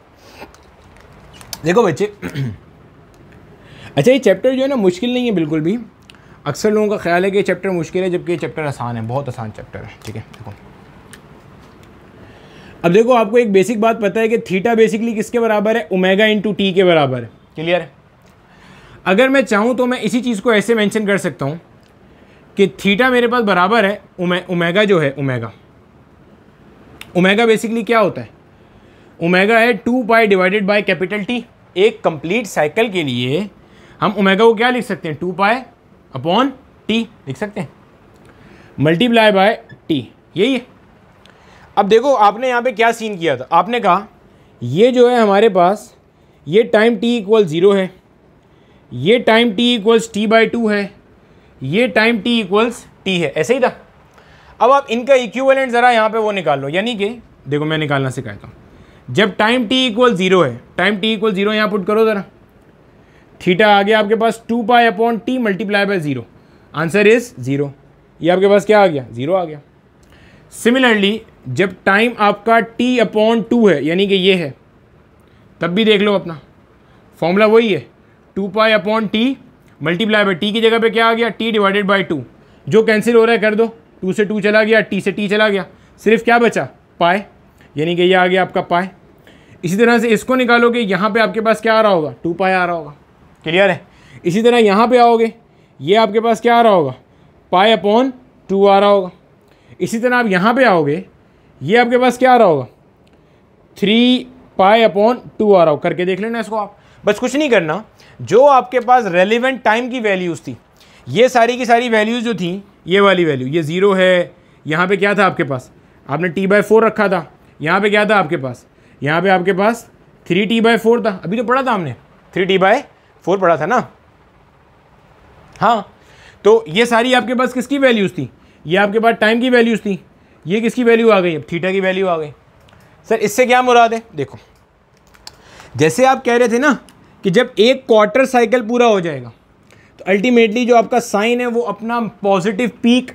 देखो बच्चे अच्छा ये चैप्टर जो है ना मुश्किल नहीं है बिल्कुल भी अक्सर लोगों का ख्याल है कि ये चैप्टर मुश्किल है जबकि ये चैप्टर आसान है बहुत आसान चैप्टर है ठीक है देखो अब देखो आपको एक बेसिक बात पता है कि थीटा बेसिकली किसके बराबर है ओमेगा इंटू टी के बराबर है क्लियर है अगर मैं चाहूँ तो मैं इसी चीज़ को ऐसे मैंशन कर सकता हूँ कि थीटा मेरे पास बराबर है उमे उमेगा जो है उमेगा ओमेगा बेसिकली क्या होता है ओमेगा है two pi divided by capital T एक कंप्लीट साइकिल के लिए हम ओमेगा को क्या लिख सकते हैं टू पाए अपॉन टी लिख सकते हैं मल्टीप्लाई बाय टी यही है अब देखो आपने यहाँ पे क्या सीन किया था आपने कहा ये जो है हमारे पास ये टाइम टी इक्वल ज़ीरो है ये time T equals T by two है ये टाइम टी इक्वल्स टी है ऐसे ही था अब आप इनका इक्वलेंट ज़रा यहाँ पे वो निकाल लो यानी कि देखो मैं निकालना सिखाता हूँ जब टाइम टी इक्वल ज़ीरो है टाइम टी इक्वल ज़ीरो यहाँ पुट करो ज़रा थीटा आ गया आपके पास two pi upon T multiply by zero answer is zero ये आपके पास क्या आ गया ज़ीरो आ गया सिमिलरली जब टाइम आपका टी अपॉन टू है यानी कि ये है तब भी देख लो अपना फॉर्मूला वही है two pi upon T multiply by T की जगह पे क्या आ गया टी डिवाइडेड बाई टू जो कैंसिल हो रहा है कर दो टू से टू चला गया टी से टी चला गया सिर्फ क्या बचा पाए यानी कि ये आ गया आपका पाए इसी तरह से इसको निकालोगे यहाँ पे आपके पास क्या आ रहा होगा टू पाए आ रहा होगा क्लियर है इसी तरह यहाँ पे आओगे ये आपके पास क्या आ रहा होगा पाए अपॉन टू आ रहा होगा इसी तरह आप यहाँ पे आओगे ये आपके पास क्या आ रहा होगा थ्री पाए अपॉन टू आ रहा होगा करके देख लेना इसको आप बस कुछ नहीं करना जो आपके पास रेलिवेंट टाइम की वैल्यूज़ थी ये सारी की सारी वैल्यूज़ जो थी ये वाली वैल्यू ये ज़ीरो है यहाँ पे क्या था आपके पास आपने टी बाई फोर रखा था यहाँ पे क्या था आपके पास यहाँ पे आपके पास थ्री टी बाई फोर था अभी तो पढ़ा था हमने थ्री टी बाई फोर पढ़ा था ना हाँ तो ये सारी आपके पास किसकी वैल्यूज़ थी ये आपके पास टाइम की वैल्यूज़ थी ये किसकी वैल्यू आ गई अब थीटा की वैल्यू आ गई सर इससे क्या मुराद है देखो जैसे आप कह रहे थे ना कि जब एक क्वार्टर साइकिल पूरा हो जाएगा तो अल्टीमेटली जो आपका साइन है वो अपना पॉजिटिव पीक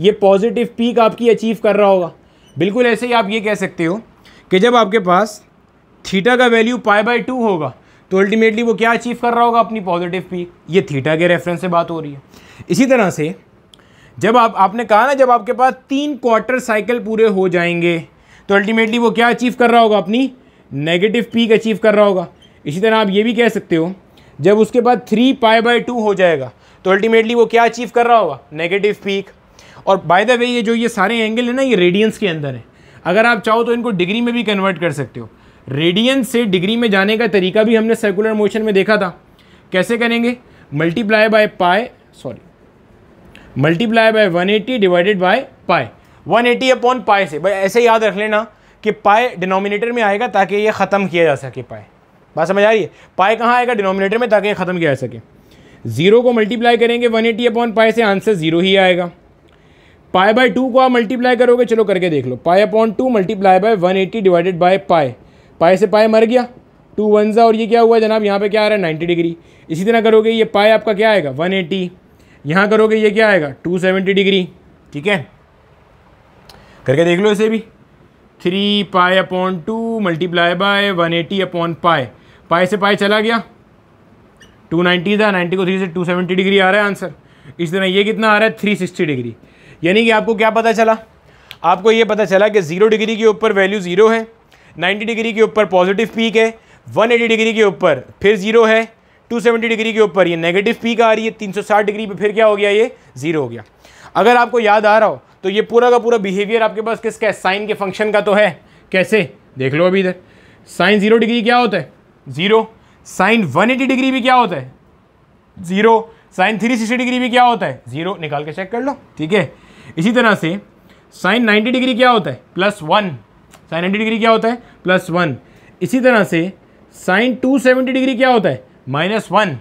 ये पॉजिटिव पीक आपकी अचीव कर रहा होगा बिल्कुल ऐसे ही आप ये कह सकते हो कि जब आपके पास थीटा का वैल्यू पाई बाई टू होगा तो अल्टीमेटली वो क्या अचीव कर रहा होगा अपनी पॉजिटिव पीक ये थीटा के रेफरेंस से बात हो रही है इसी तरह से जब आप आपने कहा ना जब आपके पास तीन क्वार्टर साइकिल पूरे हो जाएंगे तो अल्टीमेटली वो क्या अचीव कर रहा होगा अपनी नेगेटिव पीक अचीव कर रहा होगा इसी तरह आप ये भी कह सकते हो जब उसके बाद थ्री पाई बाई टू हो जाएगा तो अल्टीमेटली वो क्या अचीव कर रहा होगा नेगेटिव पीक और बाय द वे ये जो ये सारे एंगल हैं ना ये रेडियंस के अंदर हैं अगर आप चाहो तो इनको डिग्री में भी कन्वर्ट कर सकते हो रेडियंस से डिग्री में जाने का तरीका भी हमने सर्कुलर मोशन में देखा था कैसे करेंगे multiply by pi sorry multiply by 180 divided by pi one eighty upon pi से भाई ऐसे याद रख लेना कि पाए डिनोमिनेटर में आएगा ताकि ये ख़त्म किया जा सके पाए बात समझ आ रही है पाए कहाँ आएगा डिनोमिनेटर में ताकि ख़त्म किया जा सके ज़ीरो को मल्टीप्लाई करेंगे वन एटी अपॉन पाए से आंसर ज़ीरो ही आएगा पाए बाय टू को आप मल्टीप्लाई करोगे चलो करके देख लो pi upon two multiply by one eighty divided by pi pi से पाए मर गया टू वन ज़ा और ये क्या हुआ जनाब यहाँ पे क्या आ रहा है नाइन्टी डिग्री इसी तरह करोगे ये पाए आपका क्या आएगा वन एटी यहाँ करोगे ये क्या आएगा टू सेवेंटी डिग्री ठीक है करके देख लो इसे भी three pi upon two multiply by one eighty upon pi pi से पाए चला गया टू नाइन्टी था नाइन्टी को थ्री से टू सेवेंटी डिग्री आ रहा है आंसर इस तरह ये कितना आ रहा है थ्री सिक्सटी डिग्री यानी कि आपको क्या पता चला आपको ये पता चला कि ज़ीरो डिग्री के ऊपर वैल्यू ज़ीरो है नाइन्टी डिग्री के ऊपर पॉजिटिव पीक है वन एटी डिग्री के ऊपर फिर ज़ीरो है टू सेवेंटी डिग्री के ऊपर ये नेगेटिव पीक आ रही है तीन सौ साठ डिग्री पर फिर क्या हो गया ये ज़ीरो हो गया अगर आपको याद आ रहा हो तो ये पूरा का पूरा बिहेवियर आपके पास किसका है साइन के फंक्शन का तो है कैसे देख लो अभी इधर साइन ज़ीरो डिग्री क्या होता है ज़ीरो साइन 180 डिग्री भी क्या होता है ज़ीरो साइन 360 डिग्री भी क्या होता है ज़ीरो निकाल के चेक कर लो ठीक है इसी तरह से साइन 90 डिग्री क्या होता है plus one sine ninety degree क्या होता है प्लस वन इसी तरह से साइन 270 डिग्री क्या होता है माइनस वन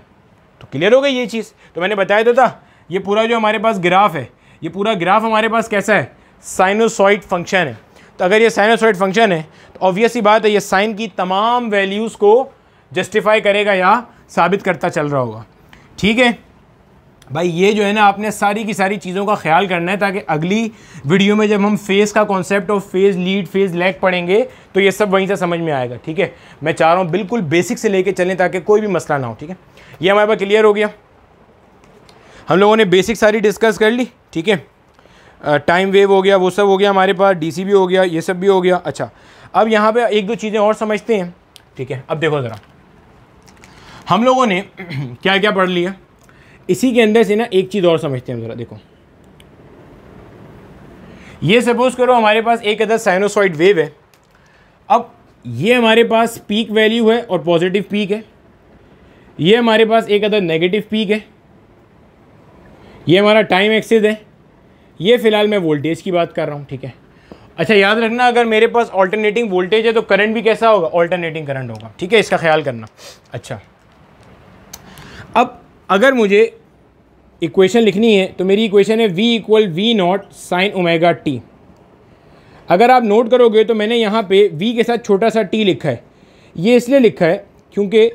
तो क्लियर हो गई ये चीज़ तो मैंने बताया तो था ये पूरा जो हमारे पास ग्राफ है ये पूरा ग्राफ हमारे पास कैसा है साइनोसॉइड फंक्शन है तो अगर ये साइनोसॉइड फंक्शन है तो ऑब्वियस ही बात है ये साइन की तमाम वैल्यूज़ को जस्टिफाई करेगा या साबित करता चल रहा होगा ठीक है भाई ये जो है ना आपने सारी की सारी चीज़ों का ख्याल करना है ताकि अगली वीडियो में जब हम फेज़ का कॉन्सेप्ट और फेज़ लीड फेज़ लैग पढ़ेंगे तो ये सब वहीं से समझ में आएगा ठीक है मैं चाह रहा हूँ बिल्कुल बेसिक से लेके चलें ताकि कोई भी मसला ना हो ठीक है ये हमारे पास क्लियर हो गया हम लोगों ने बेसिक सारी डिस्कस कर ली ठीक है टाइम वेव हो गया वो सब हो गया हमारे पास डीसी भी हो गया ये सब भी हो गया अच्छा अब यहाँ पे एक दो चीज़ें और समझते हैं ठीक है अब देखो ज़रा हम लोगों ने <clears throat> क्या क्या पढ़ लिया इसी के अंदर से ना एक चीज़ और समझते हैं ज़रा देखो ये सपोज़ करो हमारे पास एक अदर साइनोसॉइड वेव है अब ये हमारे पास पीक वैल्यू है और पॉजिटिव पीक है ये हमारे पास एक अदर नेगेटिव पीक है ये हमारा टाइम एक्सिस है ये फ़िलहाल मैं वोल्टेज की बात कर रहा हूँ ठीक है अच्छा याद रखना अगर मेरे पास ऑल्टरनेटिंग वोल्टेज है तो करंट भी कैसा होगा ऑल्टरनेटिंग करंट होगा ठीक है इसका ख्याल करना अच्छा अब अगर मुझे इक्वेशन लिखनी है तो मेरी इक्वेशन है V equal V not sine omega T अगर आप नोट करोगे तो मैंने यहाँ पे वी के साथ छोटा सा टी लिखा है ये इसलिए लिखा है क्योंकि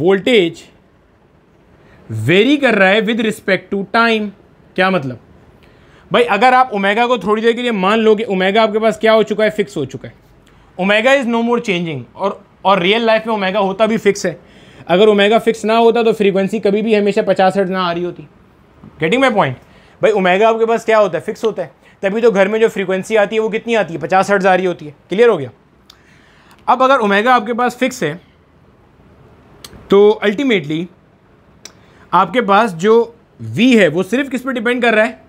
वोल्टेज वेरी कर रहा है विद रिस्पेक्ट टू टाइम क्या मतलब भाई अगर आप ओमेगा को थोड़ी देर के लिए मान लो कि ओमेगा आपके पास क्या हो चुका है फिक्स हो चुका है omega is no more changing और और रियल लाइफ में ओमेगा होता भी फिक्स है अगर ओमेगा फिक्स ना होता तो फ्रीक्वेंसी कभी भी हमेशा पचास हर्ट ना आ रही होती गेटिंग माई पॉइंट भाई ओमेगा आपके पास क्या होता है फिक्स होता है तभी तो घर में जो फ्रीक्वेंसी आती है वो कितनी आती है पचास हर्ट आ रही होती है क्लियर हो गया अब अगर ओमेगा आपके पास फिक्स है तो अल्टीमेटली आपके पास जो वी है वो सिर्फ किस पर डिपेंड कर रहा है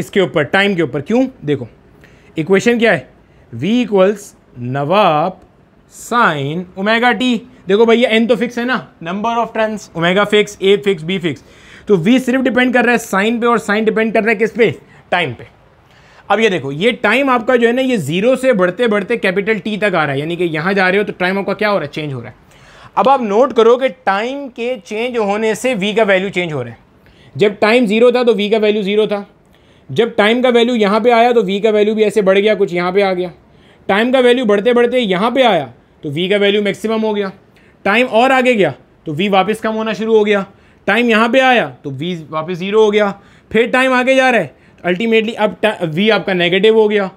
इसके ऊपर टाइम के ऊपर क्यों देखो इक्वेशन क्या है वी इक्वल्स नवाब साइन ओमेगा टी देखो भैया एन तो फिक्स है ना number of turns omega fix A fix B fix तो वी सिर्फ डिपेंड कर रहा है साइन पे और साइन डिपेंड कर रहा है किस पे टाइम पे अब ये देखो ये टाइम आपका जो है ना ये जीरो से बढ़ते बढ़ते कैपिटल टी तक आ रहा है यानी कि यहाँ जा रहे हो तो टाइम आपका क्या हो रहा है चेंज हो रहा है अब आप नोट करो कि टाइम के चेंज होने से वी का वैल्यू चेंज हो रहा है जब टाइम जीरो था तो वी का वैल्यू जीरो था जब टाइम का वैल्यू यहाँ पे आया तो वी का वैल्यू भी ऐसे बढ़ गया कुछ यहाँ पे आ गया टाइम का वैल्यू बढ़ते बढ़ते यहाँ पे आया तो वी का वैल्यू मैक्सिमम हो गया टाइम और आगे गया तो वी वापस कम होना शुरू हो गया टाइम यहाँ पे आया तो वी वापस ज़ीरो हो गया फिर टाइम आगे जा रहा है अल्टीमेटली अब वी आपका नेगेटिव हो गया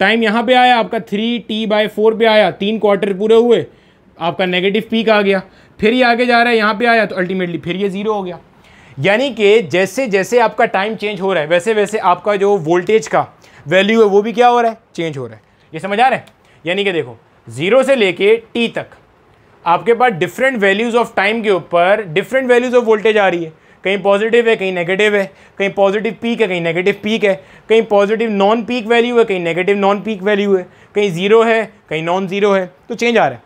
टाइम यहाँ पर आया आपका थ्री टी बाय फोर आया तीन क्वार्टर पूरे हुए आपका नेगेटिव पीक आ गया फिर ये आगे जा रहा है यहाँ पर आया तो अल्टीमेटली फिर ये ज़ीरो हो गया यानी कि जैसे जैसे आपका टाइम चेंज हो रहा है वैसे वैसे आपका जो वोल्टेज का वैल्यू है वो भी क्या हो रहा है चेंज हो रहा है ये समझ आ रहा है यानी कि देखो ज़ीरो से लेके टी तक आपके पास डिफरेंट वैल्यूज़ ऑफ टाइम के ऊपर डिफरेंट वैल्यूज़ ऑफ वोल्टेज आ रही है कहीं पॉजिटिव है कहीं नेगेटिव है कहीं पॉजिटिव पीक है कहीं नेगेटिव पीक है कहीं पॉजिटिव नॉन पीक वैल्यू है कहीं नेगेटिव नॉन पीक वैल्यू है कहीं ज़ीरो है कहीं नॉन ज़ीरो है तो चेंज आ रहा है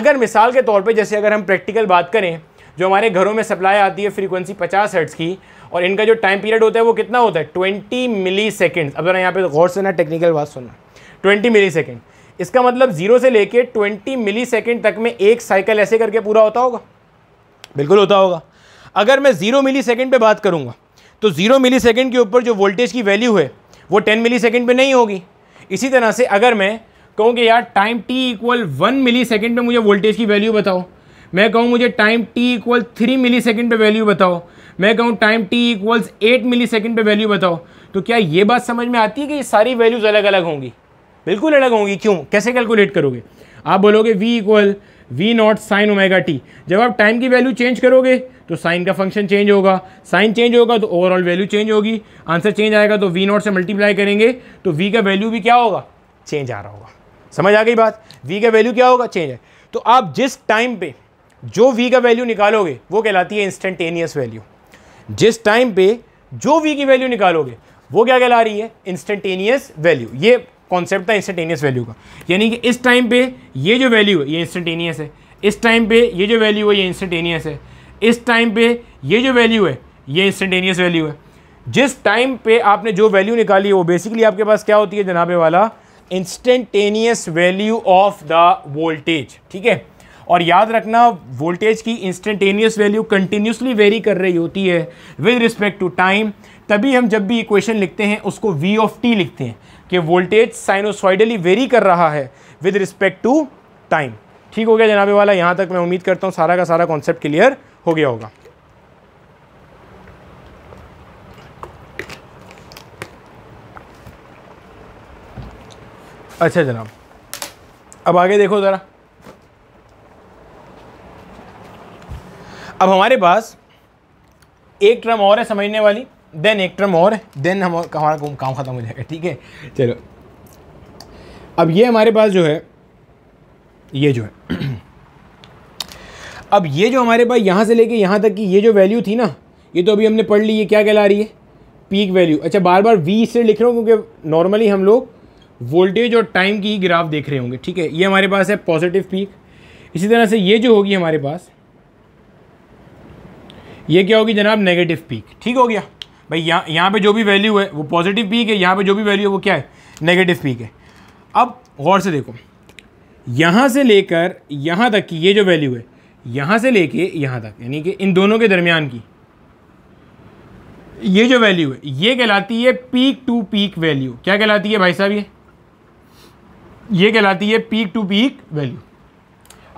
अगर मिसाल के तौर पर जैसे अगर हम प्रैक्टिकल बात करें जो हमारे घरों में सप्लाई आती है फ्रीक्वेंसी पचास हर्ट्स की और इनका जो टाइम पीरियड होता है वो कितना होता है ट्वेंटी मिली सेकेंड अब जरा यहाँ पर गौर से ना टेक्निकल बात सुनना ट्वेंटी मिली सेकेंड इसका मतलब जीरो से लेके ट्वेंटी मिली सेकेंड तक में एक साइकिल ऐसे करके पूरा होता होगा बिल्कुल होता होगा अगर मैं जीरो मिली सेकेंड पर बात करूँगा तो जीरो मिली सेकेंड के ऊपर जो वोल्टेज की वैल्यू है वो टेन मिली सेकेंड पर नहीं होगी इसी तरह से अगर मैं कहूँ कि यार time T equal one millisecond पर मुझे वोल्टेज की वैल्यू बताओ मैं कहूँ मुझे time T equal three millisecond पर वैल्यू बताओ मैं कहूँ time T equals eight millisecond पर वैल्यू बताओ तो क्या ये बात समझ में आती है कि ये सारी वैल्यूज़ अलग अलग होंगी बिल्कुल अलग होंगी क्यों कैसे कैलकुलेट करोगे आप बोलोगे V equal V not sine omega T जब आप टाइम की वैल्यू चेंज करोगे तो साइन का फंक्शन चेंज होगा साइन चेंज होगा तो ओवरऑल वैल्यू चेंज होगी आंसर चेंज आएगा तो वी नॉट से मल्टीप्लाई करेंगे तो वी का वैल्यू भी क्या होगा चेंज आ रहा होगा समझ आ गई बात वी का वैल्यू क्या होगा चेंज है तो आप जिस टाइम पे जो वी का वैल्यू निकालोगे वो कहलाती है इंस्टेंटेनियस वैल्यू जिस टाइम पे जो वी की वैल्यू निकालोगे वो क्या कहला रही है इंस्टेंटेनियस वैल्यू ये कॉन्सेप्ट था इंस्टेंटेनियस वैल्यू का यानी कि इस टाइम पे ये जो वैल्यू है ये इंस्टेंटेनियस है इस टाइम पे ये जो वैल्यू है ये इंस्टेंटेनियस है इस टाइम पे ये जो वैल्यू है ये इंस्टेंटेनियस वैल्यू है जिस टाइम पे आपने जो वैल्यू निकाली है वो बेसिकली आपके पास क्या होती है जनाबे वाला instantaneous value of the voltage ठीक है और याद रखना वोल्टेज की इंस्टेंटेनियस वैल्यू कंटिन्यूसली वेरी कर रही होती है विद रिस्पेक्ट टू टाइम तभी हम जब भी इक्वेशन लिखते हैं उसको वी ऑफ टी लिखते हैं कि वोल्टेज साइनोसॉइडली वेरी कर रहा है विद रिस्पेक्ट टू टाइम ठीक हो गया जनाबे वाला यहाँ तक मैं उम्मीद करता हूँ सारा का सारा कॉन्सेप्ट क्लियर हो गया होगा अच्छा जनाब अब आगे देखो ज़रा अब हमारे पास एक टर्म और है समझने वाली देन एक टर्म और देन हम हमारा काम ख़त्म हो जाएगा ठीक है चलो अब ये हमारे पास जो है ये जो है <clears throat> अब ये जो हमारे पास यहाँ से लेके यहाँ तक की ये जो वैल्यू थी ना ये तो अभी हमने पढ़ ली ये क्या कहला रही है पीक वैल्यू अच्छा बार बार वी इसलिए लिख रहा हूँ क्योंकि नॉर्मली हम लोग वोल्टेज और टाइम की ग्राफ देख रहे होंगे ठीक है ये हमारे पास है पॉजिटिव पीक इसी तरह से ये जो होगी हमारे पास ये क्या होगी जनाब नेगेटिव पीक ठीक हो गया भाई यहाँ यहाँ पे जो भी वैल्यू है वो पॉजिटिव पीक है यहाँ पे जो भी वैल्यू है वो क्या है नेगेटिव पीक है अब गौर से देखो यहाँ से लेकर यहाँ तक की ये जो वैल्यू है यहाँ से लेके यहाँ तक यानी कि इन दोनों के दरमियान की ये जो वैल्यू है ये कहलाती है पीक टू पीक वैल्यू क्या कहलाती है भाई साहब ये ये कहलाती है पीक टू पीक वैल्यू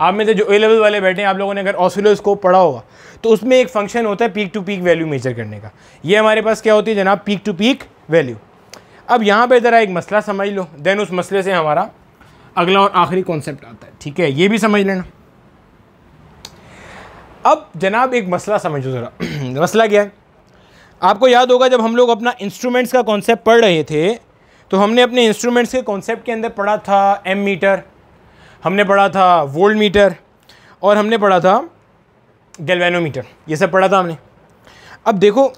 आप में से जो ए लेवल वाले बैठे हैं आप लोगों ने अगर ऑसिलोस्कोप पढ़ा होगा तो उसमें एक फंक्शन होता है peak to peak value measure करने का ये हमारे पास क्या होती है जनाब पीक टू पीक वैल्यू अब यहाँ पे ज़रा एक मसला समझ लो देन उस मसले से हमारा अगला और आखिरी कॉन्सेप्ट आता है ठीक है ये भी समझ लेना अब जनाब एक मसला समझो ज़रा <clears throat> मसला क्या है आपको याद होगा जब हम लोग अपना इंस्ट्रूमेंट्स का कॉन्सेप्ट पढ़ रहे थे तो हमने अपने इंस्ट्रूमेंट्स के कॉन्सेप्ट के अंदर पढ़ा था एम मीटर हमने पढ़ा था वोल्ट मीटर और हमने पढ़ा था गैल्वेनोमीटर ये सब पढ़ा था हमने अब देखो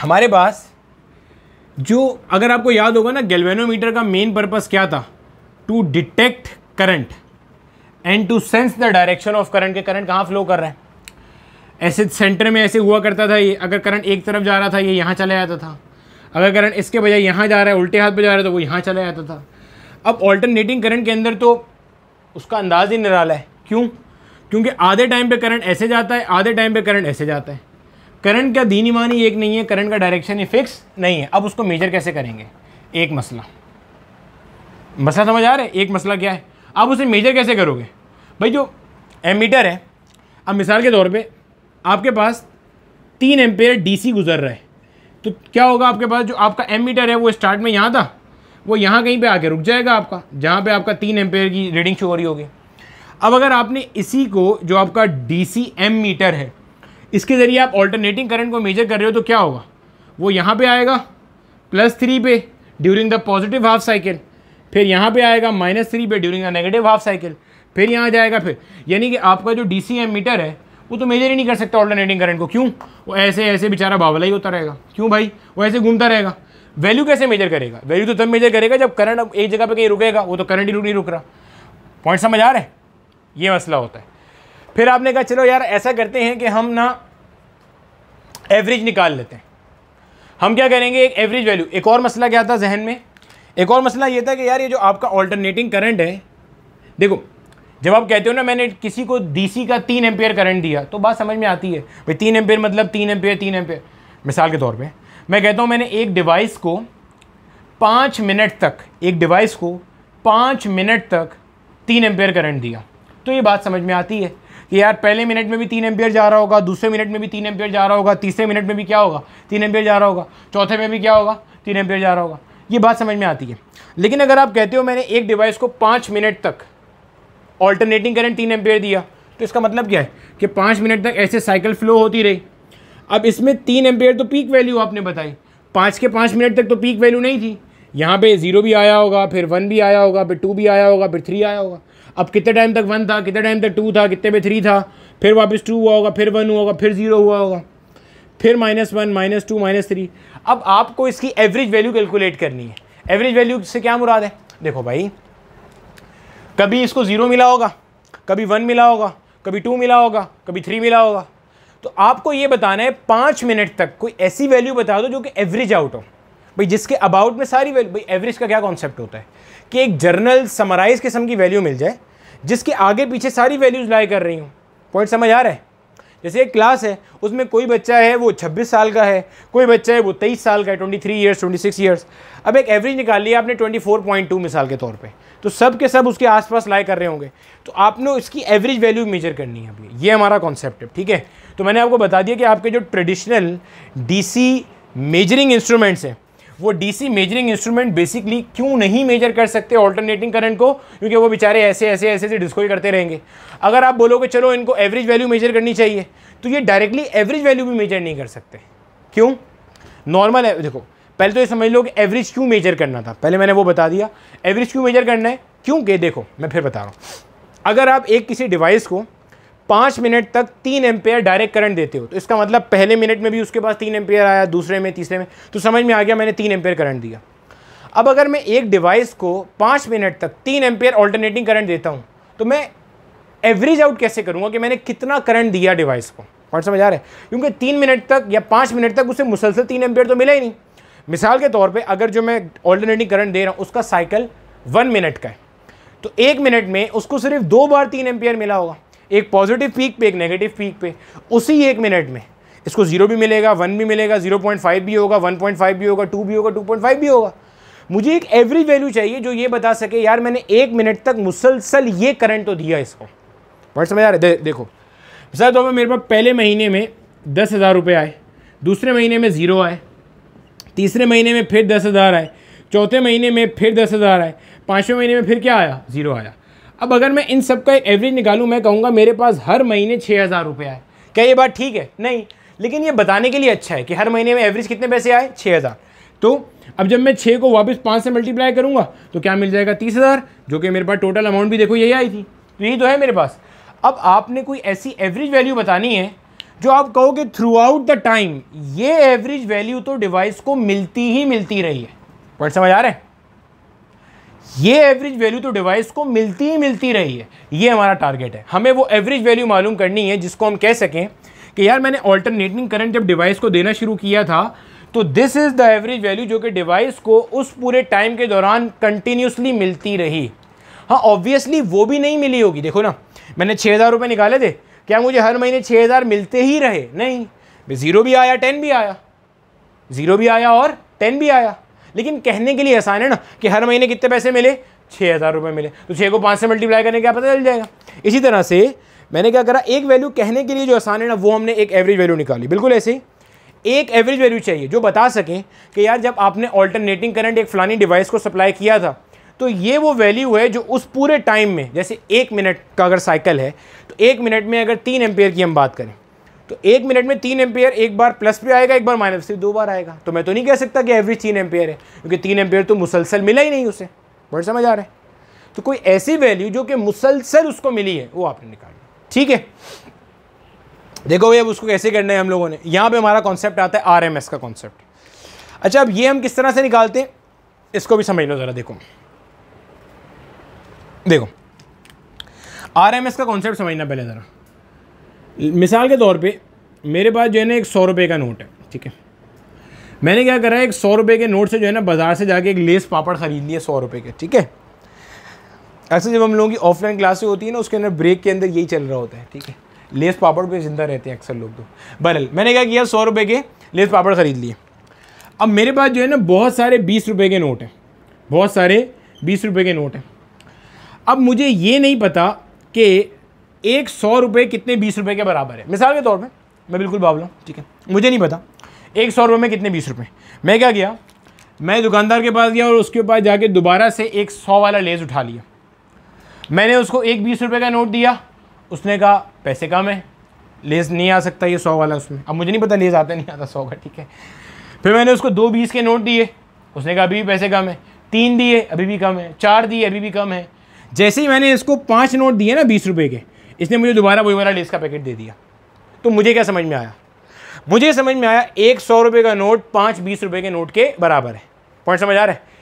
हमारे पास जो अगर आपको याद होगा ना गैल्वेनोमीटर का मेन पर्पस क्या था to detect current and to sense the direction of current के करंट कहाँ फ्लो कर रहे हैं ऐसे सेंटर में ऐसे हुआ करता था ये अगर करंट एक तरफ जा रहा था ये यहाँ चला जाता था अगर करंट इसके बजाय यहाँ जा रहा है उल्टे हाथ पर जा रहा है तो वो यहाँ चला जाता था अब ऑल्टरनेटिंग करंट के अंदर तो उसका अंदाज ही निराला है क्यों क्योंकि आधे टाइम पे करंट ऐसे जाता है आधे टाइम पे करंट ऐसे जाता है करंट का दीन ईमानी एक नहीं है करंट का डायरेक्शन ही फिक्स नहीं है अब उसको मेजर कैसे करेंगे एक मसला मसला समझ आ रहा है एक मसला क्या है आप उसे मेजर कैसे करोगे भाई जो एमीटर है अब मिसाल के तौर पर आपके पास तीन एम्पेयर सी गुजर रहा है तो क्या होगा आपके पास जो आपका मीटर है वो स्टार्ट में यहाँ था वो यहाँ कहीं पे आके रुक जाएगा आपका जहाँ पे आपका तीन एम्पेयर की रीडिंग शो हो रही होगी अब अगर आपने इसी को जो आपका डी मीटर है इसके ज़रिए आप ऑल्टरनेटिंग करंट को मेजर कर रहे हो तो क्या होगा वो यहाँ पे आएगा प्लस थ्री पे during the positive half cycle फिर यहाँ पे आएगा माइनस थ्री पे during the negative half cycle फिर यहाँ जाएगा फिर यानी कि आपका जो डी मीटर है वो तो मेजर ही नहीं कर सकता ऑल्टरनेटिंग करंट को क्यों वो ऐसे ऐसे बेचारा बावला ही होता रहेगा क्यों भाई वो ऐसे घूमता रहेगा वैल्यू कैसे मेजर करेगा वैल्यू तो तब मेजर करेगा जब करंट एक जगह पे कहीं रुकेगा वो तो करंट ही नहीं रुक रहा पॉइंट समझ आ रहा है ये मसला होता है फिर आपने कहा चलो यार ऐसा करते हैं कि हम ना एवरेज निकाल लेते हैं हम क्या करेंगे एक एवरेज वैल्यू एक और मसला क्या था जहन में एक और मसला ये था कि यार ये जो आपका ऑल्टरनेटिंग करंट है देखो जब आप कहते हो ना मैंने किसी को डीसी का तीन एम्पेयर करंट दिया तो बात समझ में आती है भाई तीन एम्पेयर मतलब तीन एम्पेयर तीन एम्पेयर मिसाल के तौर पे मैं कहता हूँ मैंने एक डिवाइस को पाँच मिनट तक एक डिवाइस को पाँच मिनट तक तीन एम्पेयर करंट दिया तो ये बात समझ में आती है कि यार पहले मिनट में भी तीन एम्पियर जा रहा होगा दूसरे मिनट में भी तीन एम्पियर जा रहा होगा तीसरे मिनट में भी क्या होगा तीन एम्पियर जा रहा होगा चौथे में भी क्या होगा तीन एम्पियर जा रहा होगा ये बात समझ में आती है लेकिन अगर आप कहते हो मैंने एक डिवाइस को पाँच मिनट तक ऑल्टरनेटिंग करंट तीन एम्पियर दिया तो इसका मतलब क्या है कि पाँच मिनट तक ऐसे साइकिल फ्लो होती रही अब इसमें तीन एम्पियर तो पीक वैल्यू आपने बताई पाँच के पाँच मिनट तक तो पीक वैल्यू नहीं थी यहाँ पे ज़ीरो भी आया होगा फिर वन भी आया होगा फिर टू भी आया होगा फिर थ्री आया होगा अब कितने टाइम तक वन था कितने टाइम तक टू था कितने पे थ्री था फिर वापस टू हुआ होगा फिर वन हुआ होगा फिर ज़ीरो हुआ होगा फिर minus one minus two minus three अब आपको इसकी एवरेज वैल्यू कैलकुलेट करनी है एवरेज वैल्यू से क्या मुराद है देखो भाई कभी इसको ज़ीरो मिला होगा कभी वन मिला होगा कभी टू मिला होगा कभी थ्री मिला होगा तो आपको ये बताना है पाँच मिनट तक कोई ऐसी वैल्यू बता दो जो कि एवरेज आउट हो भाई जिसके अबाउट में सारी वैल्यू भाई एवरेज का क्या कॉन्सेप्ट होता है कि एक जर्नल समराइज किस्म की वैल्यू मिल जाए जिसके आगे पीछे सारी वैल्यूज़ लाई कर रही हूँ पॉइंट समझ आ रहा है जैसे एक क्लास है उसमें कोई बच्चा है वो 26 साल का है कोई बच्चा है वो 23 साल का है 23 ट्वेंटी सिक्स ईयर्स अब एक एवरेज निकाल लिया आपने 24.2 मिसाल के तौर पे तो सब के सब उसके आसपास लाए कर रहे होंगे तो आपने इसकी एवरेज वैल्यू मेजर करनी है अभी ये हमारा कॉन्सेप्ट है ठीक है तो मैंने आपको बता दिया कि आपके जो ट्रेडिशनल डी मेजरिंग इंस्ट्रूमेंट्स हैं वो डीसी मेजरिंग इंस्ट्रूमेंट बेसिकली क्यों नहीं मेजर कर सकते ऑल्टरनेटिंग करंट को क्योंकि वो बेचारे ऐसे ऐसे ऐसे ऐसे डिस्को करते रहेंगे अगर आप बोलोगे चलो इनको एवरेज वैल्यू मेजर करनी चाहिए तो ये डायरेक्टली एवरेज वैल्यू भी मेजर नहीं कर सकते क्यों नॉर्मल देखो पहले तो ये समझ लो कि एवरेज क्यों मेजर करना था पहले मैंने वो बता दिया एवरेज क्यों मेजर करना है क्योंकि देखो मैं फिर बता रहा हूँ अगर आप एक किसी डिवाइस को पाँच मिनट तक तीन एम्पेयर डायरेक्ट करंट देते हो तो इसका मतलब पहले मिनट में भी उसके पास तीन एम्पेयर आया दूसरे में तीसरे में तो समझ में आ गया मैंने तीन एम्पेयर करंट दिया अब अगर मैं एक डिवाइस को पाँच मिनट तक तीन एम्पेयर ऑल्टरनेटिंग करंट देता हूँ तो मैं एवरेज आउट कैसे करूँगा कि मैंने कितना करंट दिया डिवाइस को और समझ आ रहा है क्योंकि तीन मिनट तक या पाँच मिनट तक उसे मुसलसल तीन एम्पेयर तो मिला ही नहीं मिसाल के तौर पर अगर जो मैं ऑल्टरनेटिंग करंट दे रहा हूँ उसका साइकिल वन मिनट का है तो एक मिनट में उसको सिर्फ दो बार तीन एम्पेयर मिला होगा एक पॉजिटिव पीक पे एक नेगेटिव पीक पे उसी एक मिनट में इसको जीरो भी मिलेगा वन भी मिलेगा जीरो पॉइंट फाइव भी होगा वन पॉइंट फाइव भी होगा टू भी होगा टू पॉइंट फाइव भी होगा मुझे एक एवरी वैल्यू चाहिए जो ये बता सके यार मैंने एक मिनट तक मुसलसल ये करंट तो दिया इसको बट समझ आ रहा है देखो सर तो मेरे पास पहले महीने में दस हज़ार रुपये आए दूसरे महीने में ज़ीरो आए तीसरे महीने में फिर दस हज़ार आए चौथे महीने में फिर दस हज़ार आए पाँचवें महीने में फिर क्या आया ज़ीरो आया अब अगर मैं इन सब का एवरेज निकालूं मैं कहूँगा मेरे पास हर महीने छः हज़ार रुपया है क्या ये बात ठीक है नहीं लेकिन ये बताने के लिए अच्छा है कि हर महीने में एवरेज कितने पैसे आए छः हज़ार तो अब जब मैं छः को वापस पाँच से मल्टीप्लाई करूँगा तो क्या मिल जाएगा तीस हज़ार जो कि मेरे पास टोटल अमाउंट भी देखो यही आई थी तो यही तो है मेरे पास अब आपने कोई ऐसी एवरेज वैल्यू बतानी है जो आप कहो कि थ्रू आउट द टाइम ये एवरेज वैल्यू तो डिवाइस को मिलती ही मिलती रही है पॉइंट समझ आ रहे हैं ये एवरेज वैल्यू तो डिवाइस को मिलती ही मिलती रही है ये हमारा टारगेट है हमें वो एवरेज वैल्यू मालूम करनी है जिसको हम कह सकें कि यार मैंने ऑल्टरनेटिंग करंट जब डिवाइस को देना शुरू किया था तो this is the average value जो कि डिवाइस को उस पूरे टाइम के दौरान कंटिन्यूसली मिलती रही हाँ ऑब्वियसली वो भी नहीं मिली होगी देखो ना मैंने छः हज़ार रुपये निकाले थे क्या मुझे हर महीने छः हज़ार मिलते ही रहे नहीं ज़ीरो भी आया टेन भी आया ज़ीरो भी आया और टेन भी आया लेकिन कहने के लिए आसान है ना कि हर महीने कितने पैसे मिले छः हज़ार रुपये मिले तो छः को पाँच से मल्टीप्लाई करने का पता चल जाएगा इसी तरह से मैंने क्या करा एक वैल्यू कहने के लिए जो आसान है ना वो हमने एक एवरेज वैल्यू निकाली बिल्कुल ऐसे ही एक एवरेज वैल्यू चाहिए जो बता सकें कि यार जब आपने ऑल्टरनेटिंग करंट एक फ़लानी डिवाइस को सप्लाई किया था तो ये वो वैल्यू है जो उस पूरे टाइम में जैसे एक मिनट का अगर साइकिल है तो एक मिनट में अगर तीन एम्पेयर की हम बात करें तो एक मिनट में तीन एम्पेयर एक बार प्लस पे आएगा एक बार माइनस पे दो बार आएगा तो मैं तो नहीं कह सकता कि एवरेज तीन एम्पेयर है क्योंकि तीन एम्पेयर तो मुसलसल मिला ही नहीं उसे बड़े समझ आ रहा है तो कोई ऐसी वैल्यू जो कि मुसलसल उसको मिली है वो आपने निकाली ठीक है देखो भाई अब उसको कैसे करना है हम लोगों ने यहाँ पर हमारा कॉन्सेप्ट आता है आर का कॉन्सेप्ट अच्छा अब ये हम किस तरह से निकालते हैं इसको भी समझ लो ज़रा देखो देखो आर का कॉन्सेप्ट समझना पहले ज़रा मिसाल के तौर पे मेरे पास जो है ना एक सौ रुपये का नोट है ठीक है मैंने क्या करा है एक सौ रुपये के नोट से जो है ना बाज़ार से जाके एक लेस पापड़ ख़रीद लिए सौ रुपये के ठीक है ऐसे जब हम लोगों की ऑफलाइन क्लासेस होती है ना उसके अंदर ब्रेक के अंदर यही चल रहा होता है ठीक है लेस पापड़ पे ज़िंदा रहते हैं अक्सर लोग तो बहरल मैंने क्या किया सौ रुपये के लेस पापड़ ख़रीद लिए अब मेरे पास जो है ना बहुत सारे बीस रुपये के नोट हैं बहुत सारे बीस रुपये के नोट हैं अब मुझे ये नहीं पता कि एक सौ रुपये कितने बीस रुपये के बराबर है मिसाल के तौर पर मैं बिल्कुल बावला हूँ ठीक है मुझे नहीं पता एक सौ रुपये में कितने बीस रुपये मैं क्या किया मैं दुकानदार के पास गया और उसके पास जाके दोबारा से एक सौ वाला लेस उठा लिया मैंने उसको एक बीस रुपये का नोट दिया उसने कहा पैसे कम है लेस नहीं आ सकता ये सौ वाला उसमें अब मुझे नहीं पता लेस आता नहीं आता सौ का ठीक है फिर मैंने उसको दो बीस के नोट दिए उसने कहा अभी भी पैसे कम है तीन दिए अभी भी कम है चार दिए अभी भी कम है जैसे ही मैंने इसको पाँच नोट दिए ना बीस रुपये के इसने मुझे दोबारा वही वाला लेस का पैकेट दे दिया तो मुझे क्या समझ में आया मुझे समझ में आया एक सौ रुपये का नोट पाँच बीस रुपये के नोट के बराबर है पॉइंट समझ आ रहा है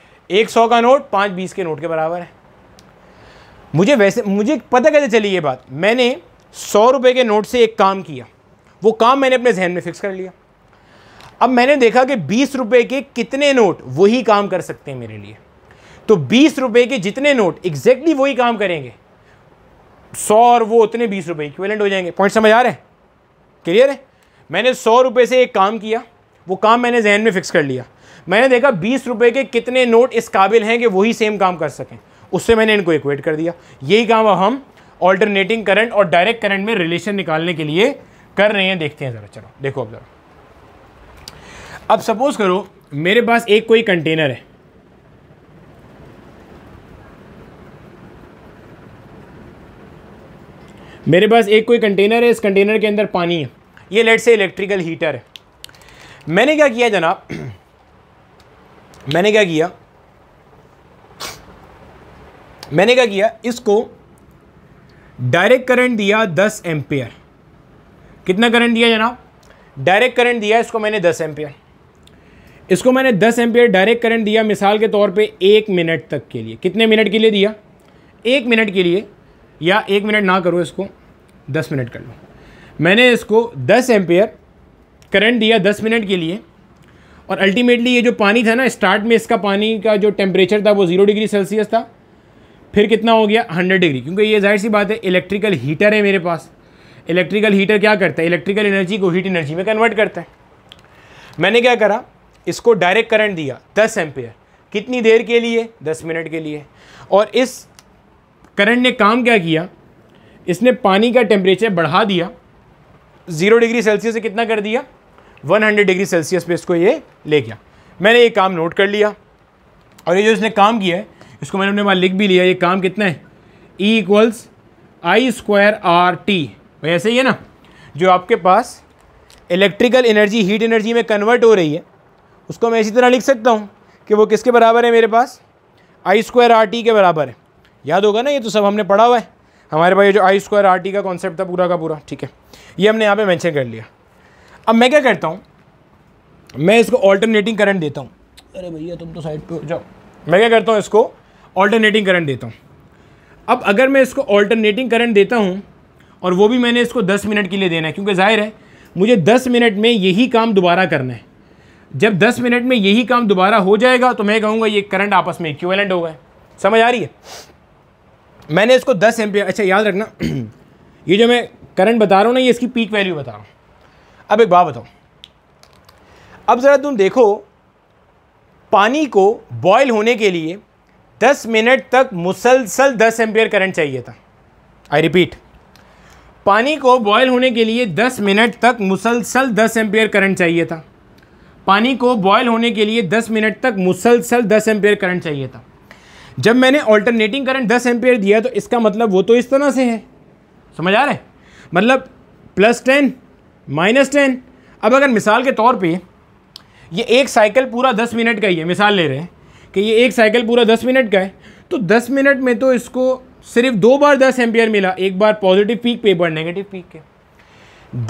एक सौ का नोट पाँच बीस के नोट के बराबर है मुझे वैसे मुझे पता कैसे चली ये बात मैंने सौ रुपये के नोट से एक काम किया वो काम मैंने अपने जहन में फ़िक्स कर लिया अब मैंने देखा कि बीस रुपये के कितने नोट वही काम कर सकते हैं मेरे लिए तो बीस रुपये के जितने नोट एग्जैक्टली वही काम करेंगे सौ और वो उतने बीस रुपये इक्वेलेंट हो जाएंगे पॉइंट समझ आ रहे हैं क्लियर है मैंने सौ रुपये से एक काम किया वो काम मैंने जहन में फ़िक्स कर लिया मैंने देखा बीस रुपये के कितने नोट इस काबिल हैं कि वही सेम काम कर सकें उससे मैंने इनको इक्वेट कर दिया यही काम अब हम ऑल्टरनेटिंग करंट और डायरेक्ट करंट में रिलेशन निकालने के लिए कर रहे हैं देखते हैं ज़रा चलो देखो अब ज़रा अब सपोज़ करो मेरे पास एक कोई कंटेनर है मेरे पास एक कोई कंटेनर है इस कंटेनर के अंदर पानी है ये लेट से इलेक्ट्रिकल हीटर है मैंने क्या किया जनाब मैंने क्या किया मैंने क्या किया इसको डायरेक्ट करंट दिया 10 एम्पियर कितना करंट दिया जनाब डायरेक्ट करंट दिया इसको मैंने 10 एम्पियर इसको मैंने 10 एम्पियर डायरेक्ट करंट दिया मिसाल के तौर पे एक मिनट तक के लिए कितने मिनट के लिए दिया एक मिनट के लिए या एक मिनट ना करो इसको दस मिनट कर लो मैंने इसको दस एम्पेयर करंट दिया दस मिनट के लिए और अल्टीमेटली ये जो पानी था ना स्टार्ट में इसका पानी का जो टेम्परेचर था वो ज़ीरो डिग्री सेल्सियस था फिर कितना हो गया हंड्रेड डिग्री क्योंकि ये जाहिर सी बात है इलेक्ट्रिकल हीटर है मेरे पास इलेक्ट्रिकल हीटर क्या करता है इलेक्ट्रिकल एनर्जी को हीट एनर्जी में कन्वर्ट करता है मैंने क्या करा इसको डायरेक्ट करंट दिया दस एम्पेयर कितनी देर के लिए दस मिनट के लिए और इस करंट ने काम क्या किया इसने पानी का टेम्परेचर बढ़ा दिया ज़ीरो डिग्री सेल्सियस से कितना कर दिया 100 डिग्री सेल्सियस पे इसको ये ले गया मैंने ये काम नोट कर लिया और ये जो इसने काम किया है इसको मैंने अपने वहाँ लिख भी लिया ये काम कितना है E equals I square R T वैसे ही है ना जो आपके पास इलेक्ट्रिकल एनर्जी हीट एनर्जी में कन्वर्ट हो रही है उसको मैं इसी तरह लिख सकता हूँ कि वो किसके बराबर है मेरे पास आई स्क्वायर आर टी के बराबर है याद होगा ना ये तो सब हमने पढ़ा हुआ है हमारे पास ये जो आई स्क्वायर आर टी का कॉन्सेप्ट था पूरा का पूरा ठीक है ये हमने यहाँ पे मेंशन कर लिया अब मैं क्या करता हूँ मैं इसको ऑल्टरनेटिंग करंट देता हूँ अरे भैया तुम तो साइड पे हो जाओ मैं क्या करता हूँ इसको ऑल्टरनेटिंग करंट देता हूँ अब अगर मैं इसको ऑल्टरनेटिंग करंट देता हूँ और वो भी मैंने इसको दस मिनट के लिए देना है क्योंकि जाहिर है मुझे दस मिनट में यही काम दोबारा करना है जब दस मिनट में यही काम दोबारा हो जाएगा तो मैं कहूँगा ये करंट आपस में इक्वेलेंट होगा समझ आ रही है मैंने इसको दस एम अच्छा याद रखना <clears throat> ये जो मैं करंट बता रहा हूँ ना ये इसकी पीक वैल्यू बता रहा हूँ अब एक बात बताऊँ अब ज़रा तुम देखो पानी को बॉयल होने के लिए 10 मिनट तक मुसलसल 10 एम्पियर करंट चाहिए था आई रिपीट पानी को बॉयल होने के लिए 10 मिनट तक मुसलसल 10 एम्पियर करंट चाहिए था पानी को बॉयल होने के लिए 10 मिनट तक मुसलसल 10 एम्पियर करंट चाहिए था जब मैंने ऑल्टरनेटिंग करंट 10 एम्पियर दिया तो इसका मतलब वो तो इस तरह से है समझ आ रहा है मतलब प्लस टेन माइनस टेन अब अगर मिसाल के तौर पे ये एक साइकिल पूरा दस मिनट का ही है मिसाल ले रहे हैं कि ये एक साइकिल पूरा दस मिनट का है तो दस मिनट में तो इसको सिर्फ दो बार दस एम्पियर मिला एक बार पॉजिटिव पीक पे एक बार नेगेटिव पीक के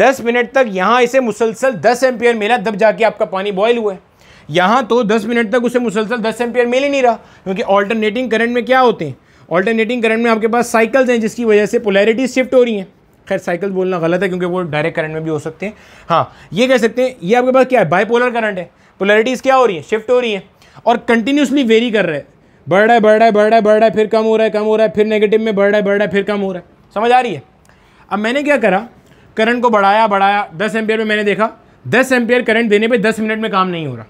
दस मिनट तक यहाँ इसे मुसलसल दस एम्पियर मिला तब जाके आपका पानी बॉयल हुआ है यहाँ तो 10 मिनट तक उसे मुसलसल 10 एम्पियर मिल ही नहीं रहा क्योंकि ऑल्टरनेटिंग करंट में क्या होते हैं ऑल्टरनेटिंग करंट में आपके पास साइकिल्स हैं जिसकी वजह से पोलैरिटी शिफ्ट हो रही हैं खैर साइकिल बोलना गलत है क्योंकि वो डायरेक्ट करंट में भी हो सकते हैं हाँ ये कह सकते हैं ये आपके पास क्या है बाईपोलर करंट है पोलैरिटीज़ क्या हो रही है शिफ्ट हो रही है और कंटिन्यूसली वेरी कर रहे हैं बढ़ रहा है बढ़ रहा है बढ़ रहा है बढ़ रहा है फिर कम हो रहा है कम हो रहा है फिर नेगेटिव में बढ़ रहा है बढ़ रहा है फिर कम हो रहा है समझ आ रही है अब मैंने क्या करा करंट को बढ़ाया बढ़ाया दस एम्पियर में मैंने देखा दस एम्पियर करंट देने पे दस मिनट में काम नहीं हो रहा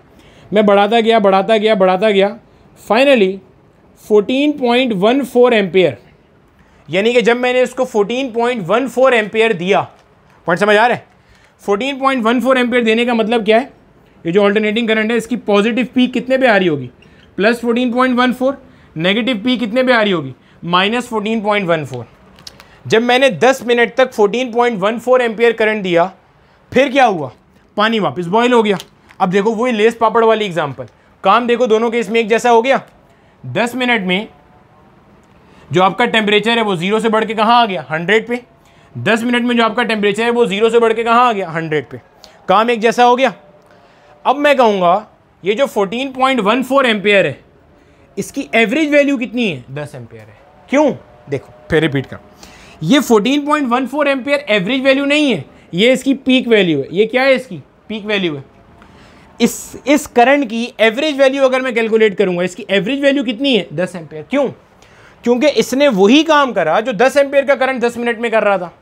मैं बढ़ाता गया बढ़ाता गया बढ़ाता गया फाइनली 14.14 पॉइंट यानी कि जब मैंने इसको 14.14 पॉइंट दिया पॉइंट समझ आ रहा है 14.14 पॉइंट देने का मतलब क्या है ये जो ऑल्टरनेटिंग करंट है इसकी पॉजिटिव पी कितने पे आ रही होगी plus fourteen point one four negative पी कितने पे आ रही होगी minus fourteen point one four जब मैंने दस मिनट तक fourteen point one four ampere current दिया फिर क्या हुआ पानी वापस बॉयल हो गया अब देखो वही लेस पापड़ वाली एग्जाम्पल काम देखो दोनों केस में एक जैसा हो गया दस मिनट में जो आपका टेम्परेचर है वो जीरो से बढ़ के कहाँ आ गया हंड्रेड पे दस मिनट में जो आपका टेम्परेचर है वो जीरो से बढ़ के कहाँ आ गया हंड्रेड पे काम एक जैसा हो गया अब मैं कहूँगा ये जो fourteen point one four ampere है इसकी एवरेज वैल्यू कितनी है दस एम्पेयर है क्यों देखो फिर रिपीट कर ये fourteen point one four ampere average value नहीं है ये इसकी पीक वैल्यू है ये क्या है इसकी पीक वैल्यू है इस इस करंट की एवरेज वैल्यू अगर मैं कैलकुलेट करूंगा इसकी एवरेज वैल्यू कितनी है दस एम्पेयर क्यों क्योंकि इसने वही काम करा जो दस एम्पेयर का करंट दस मिनट में कर रहा था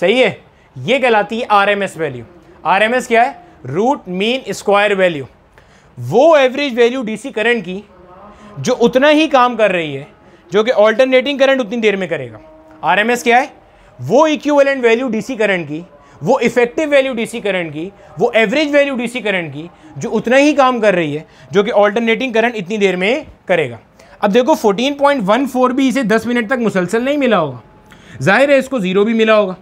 सही है ये कहलाती है R M S value R M S क्या है रूट मीन स्क्वायर वैल्यू वो average value D C current की जो उतना ही काम कर रही है जो कि ऑल्टरनेटिंग करंट उतनी देर में करेगा आर एम एस क्या है वो equivalent value D C current की वो इफेक्टिव वैल्यू डीसी करंट की वो एवरेज वैल्यू डीसी करंट की जो उतना ही काम कर रही है जो कि ऑल्टरनेटिंग करंट इतनी देर में करेगा अब देखो 14.14 भी इसे 10 मिनट तक मुसलसल नहीं मिला होगा जाहिर है इसको ज़ीरो भी मिला होगा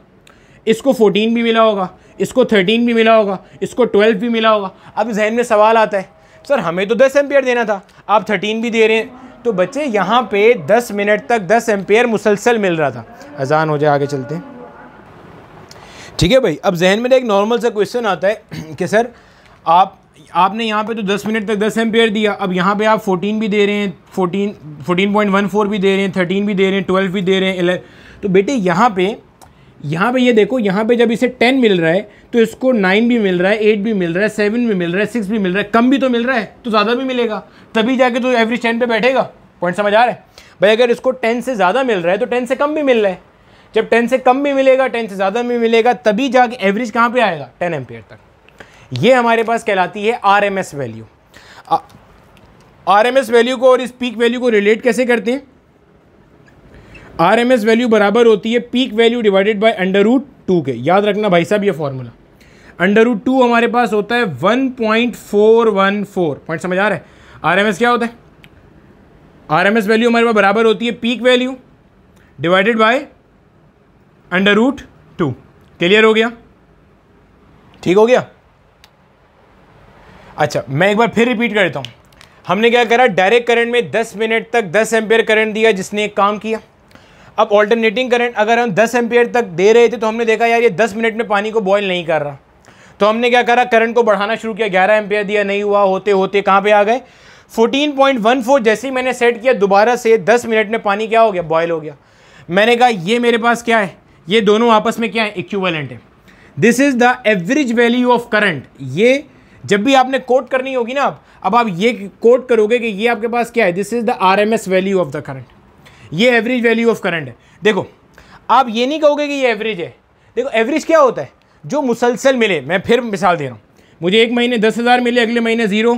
इसको 14 भी मिला होगा इसको 13 भी मिला होगा इसको 12 भी मिला होगा अब जहन में सवाल आता है सर हमें तो 10 एम्पेयर देना था आप 13 भी दे रहे हैं तो बच्चे यहाँ पे 10 मिनट तक 10 एम्पेयर मुसलसल मिल रहा था अजान हो जाए आगे चलते हैं ठीक है भाई अब जहन में एक नॉर्मल सा क्वेश्चन आता है कि सर आप आपने यहाँ पे तो 10 मिनट तक 10 एम्पेयर दिया अब यहाँ पे आप 14 भी दे रहे हैं 14 14.14 भी दे रहे हैं 13 भी दे रहे हैं 12 भी दे रहे हैं एलेवन तो बेटे यहाँ पे यहाँ पे ये यह देखो यहाँ पे जब इसे 10 मिल रहा है तो इसको 9 भी मिल रहा है 8 भी मिल रहा है 7 भी मिल रहा है 6 भी मिल रहा है कम भी तो मिल रहा है तो ज़्यादा भी मिलेगा तभी जाके तो एवरेज टेन पर बैठेगा पॉइंट समझ आ रहा है भाई अगर इसको टेन से ज़्यादा मिल रहा है तो टेन से कम भी मिल रहा है जब टेन से कम भी मिलेगा टेन से ज़्यादा भी मिलेगा तभी जाके एवरेज कहाँ पर आएगा टेन एम्पेयर तक ये हमारे पास कहलाती है R M S value R M S value को और इस पीक वैल्यू को रिलेट कैसे करते हैं आर एम एस वैल्यू बराबर होती है peak value divided by under root two के याद रखना भाई साहब ये फॉर्मूला अंडर रूट टू हमारे पास होता है one point four one four point समझ आ रहा है आर एम एस क्या होता है आर एम एस वैल्यू हमारे पास बराबर होती है peak value divided by under root two clear हो गया ठीक हो गया अच्छा मैं एक बार फिर रिपीट करता हूं हूँ हमने क्या करा डायरेक्ट करंट में 10 मिनट तक 10 एम्पेयर करंट दिया जिसने एक काम किया अब ऑल्टरनेटिंग करंट अगर हम 10 एम्पेयर तक दे रहे थे तो हमने देखा यार ये 10 मिनट में पानी को बॉयल नहीं कर रहा तो हमने क्या करा करंट को बढ़ाना शुरू किया 11 एम्पेयर दिया नहीं हुआ होते होते कहाँ पे आ गए 14.14 जैसे ही मैंने सेट किया दोबारा से 10 मिनट में पानी क्या हो गया बॉयल हो गया मैंने कहा ये मेरे पास क्या है ये दोनों आपस में क्या है इक्विवेलेंट है this is the average value of current ये जब भी आपने कोट करनी होगी ना आप अब आप ये कोट करोगे कि ये आपके पास क्या है this is the R M S value of the current ये एवरेज वैल्यू ऑफ करंट है देखो आप ये नहीं कहोगे कि ये एवरेज है देखो एवरेज क्या होता है जो मुसलसल मिले मैं फिर मिसाल दे रहा हूँ मुझे एक महीने दस हज़ार मिले अगले महीने ज़ीरो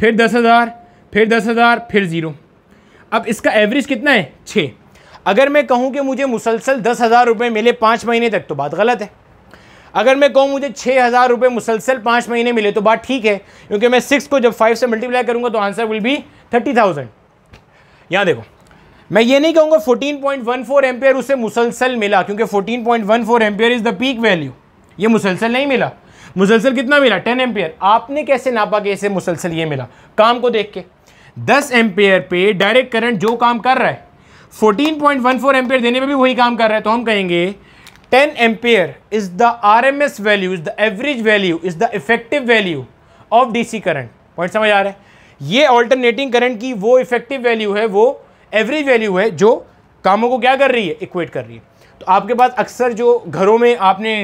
फिर दस हज़ार फिर दस हज़ार फिर ज़ीरो अब इसका एवरेज कितना है छः अगर मैं कहूँ कि मुझे मुसलसल दस हज़ार रुपये मिले पाँच महीने तक तो बात गलत है अगर मैं कहूँ मुझे छः हज़ार रुपये मुसलसल पाँच महीने मिले तो बात ठीक है क्योंकि मैं सिक्स को जब फाइव से मल्टीप्लाई करूंगा तो answer will be thirty thousand यहाँ देखो मैं ये नहीं कहूँगा fourteen point one four ampere उसे मुसलसल मिला क्योंकि fourteen point one four ampere is the peak value ये मुसलसल नहीं मिला मुसलसल कितना मिला टेन एम्पेयर आपने कैसे नापा कि इसे मुसलसल ये मिला काम को देख के दस एम्पेयर पे डायरेक्ट करंट जो काम कर रहा है 14.14 एम्पियर देने में भी वही काम कर रहा है तो हम कहेंगे 10 ampere is the R M S value is the average value is the effective value of D C current point समझ आ रहा है ये ऑल्टरनेटिंग करंट की वो इफेक्टिव वैल्यू है वो एवरेज वैल्यू है जो कामों को क्या कर रही है इक्वेट कर रही है तो आपके पास अक्सर जो घरों में आपने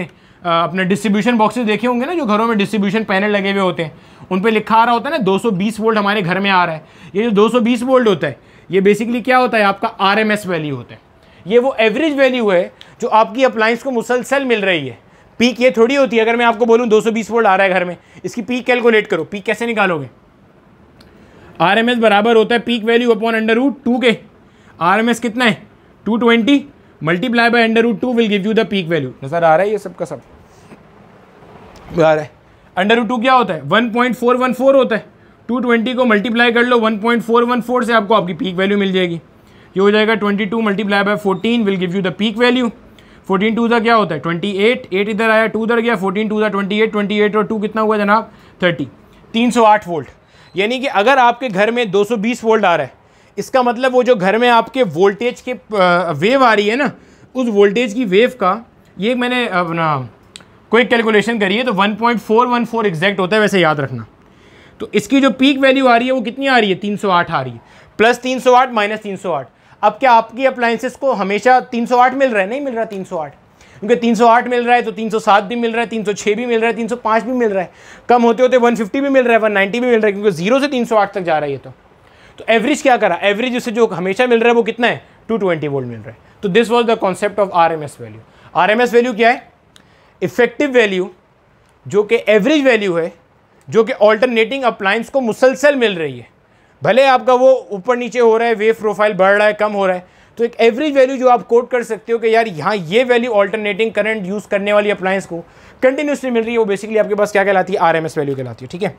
अपने डिस्ट्रीब्यूशन बॉक्सेस देखे होंगे ना जो घरों में डिस्ट्रीब्यूशन पैनल लगे हुए होते हैं उन पर लिखा आ रहा होता है ना 220 वोल्ट हमारे घर में आ रहा है ये जो 220 वोल्ट होता है ये बेसिकली क्या होता है आपका आर वैल्यू होता है ये वो एवरेज वैल्यू है जो आपकी अप्लाइंस को मुसलसल मिल रही है पीक ये थोड़ी होती है अगर मैं आपको बोलूँ 220 वोल्ट आ रहा है घर में इसकी पीक कैलकुलेट करो पीक कैसे निकालोगे आर एम एस बराबर होता है peak value upon under root two के आर एम एस कितना है two twenty multiply by under root two will give you the peak value नज़र आ रहा है ये सबका सब आ रहा है अंडर रूट टू क्या होता है one point four one four होता है 220 को मल्टीप्लाई कर लो 1.414 से आपको आपकी पीक वैल्यू मिल जाएगी ये हो जाएगा 22 two multiply by fourteen will give you the peak value 14 two का क्या होता है 28 8 इधर आया 2 उधर गया 14 टू का 28 28 और 2 कितना हुआ जनाब 30 308 वोल्ट यानी कि अगर आपके घर में 220 वोल्ट आ रहा है इसका मतलब वो जो घर में आपके वोल्टेज के वेव आ रही है ना उस वोल्टेज की वेव का ये मैंने अपना कोई कैलकुलेशन करी है तो फोर एग्जैक्ट होता है वैसे याद रखना तो इसकी जो पीक वैल्यू आ रही है वो कितनी आ रही है 308 आ रही है प्लस 308 माइनस आठ अब क्या आपकी अप्लाइंसेस को हमेशा 308 मिल रहा है नहीं मिल रहा 308 क्योंकि 308 मिल रहा है तो 307 भी मिल रहा है 306 भी मिल रहा है 305 भी मिल रहा है कम होते होते 150 भी मिल रहा है 190 भी मिल रहा है क्योंकि जीरो से 308 तक जा रहा है तो तो एवरेज क्या करा एवरेज उसे जो हमेशा मिल रहा है वो कितना है ट्वेंटी वोल्ट मिल रहा है तो this was the concept of R value R value क्या है इफेक्टिव वैल्यू जो कि एवरेज वैल्यू है जो कि ऑल्टरनेटिंग अप्लाइंस को मुसलसल मिल रही है भले आपका वो ऊपर नीचे हो रहा है वेव प्रोफाइल बढ़ रहा है कम हो रहा है तो एक एवरेज वैल्यू जो आप कोट कर सकते हो कि यार यहाँ ये वैल्यू ऑल्टरनेटिंग करंट यूज़ करने वाली अप्लाइंस को कंटिन्यूसली मिल रही है वो बेसिकली आपके पास क्या कहलाती है आर वैल्यू कहलाती है ठीक है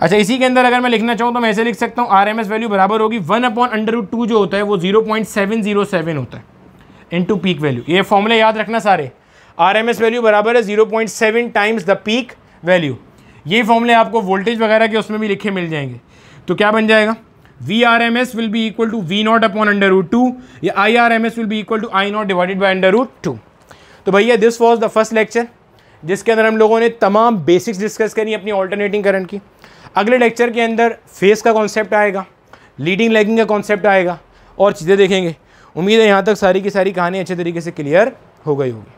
अच्छा इसी के अंदर अगर मैं लिखना चाहूँ तो मैं ऐसे लिख सकता हूँ आर वैल्यू बराबर होगी one upon under root two जो होता है वो zero point seven zero seven होता है इन टू पीक वैल्यू ये फॉर्मूला याद रखना सारे आर वैल्यू बराबर है zero point seven times the peak value ये फॉर्मूले आपको वोल्टेज वगैरह के उसमें भी लिखे मिल जाएंगे तो क्या बन जाएगा V R M S will be equal to V naught upon under root two या I R M S will be equal to I naught divided by under root two तो भैया this was the first lecture जिसके अंदर हम लोगों ने तमाम basics discuss करी अपनी ऑल्टरनेटिंग करंट की अगले लेक्चर के अंदर फेस का कॉन्सेप्ट आएगा लीडिंग लैगिंग का कॉन्सेप्ट आएगा और चीज़ें देखेंगे उम्मीद है यहाँ तक सारी की सारी कहानी अच्छे तरीके से क्लियर हो गई होगी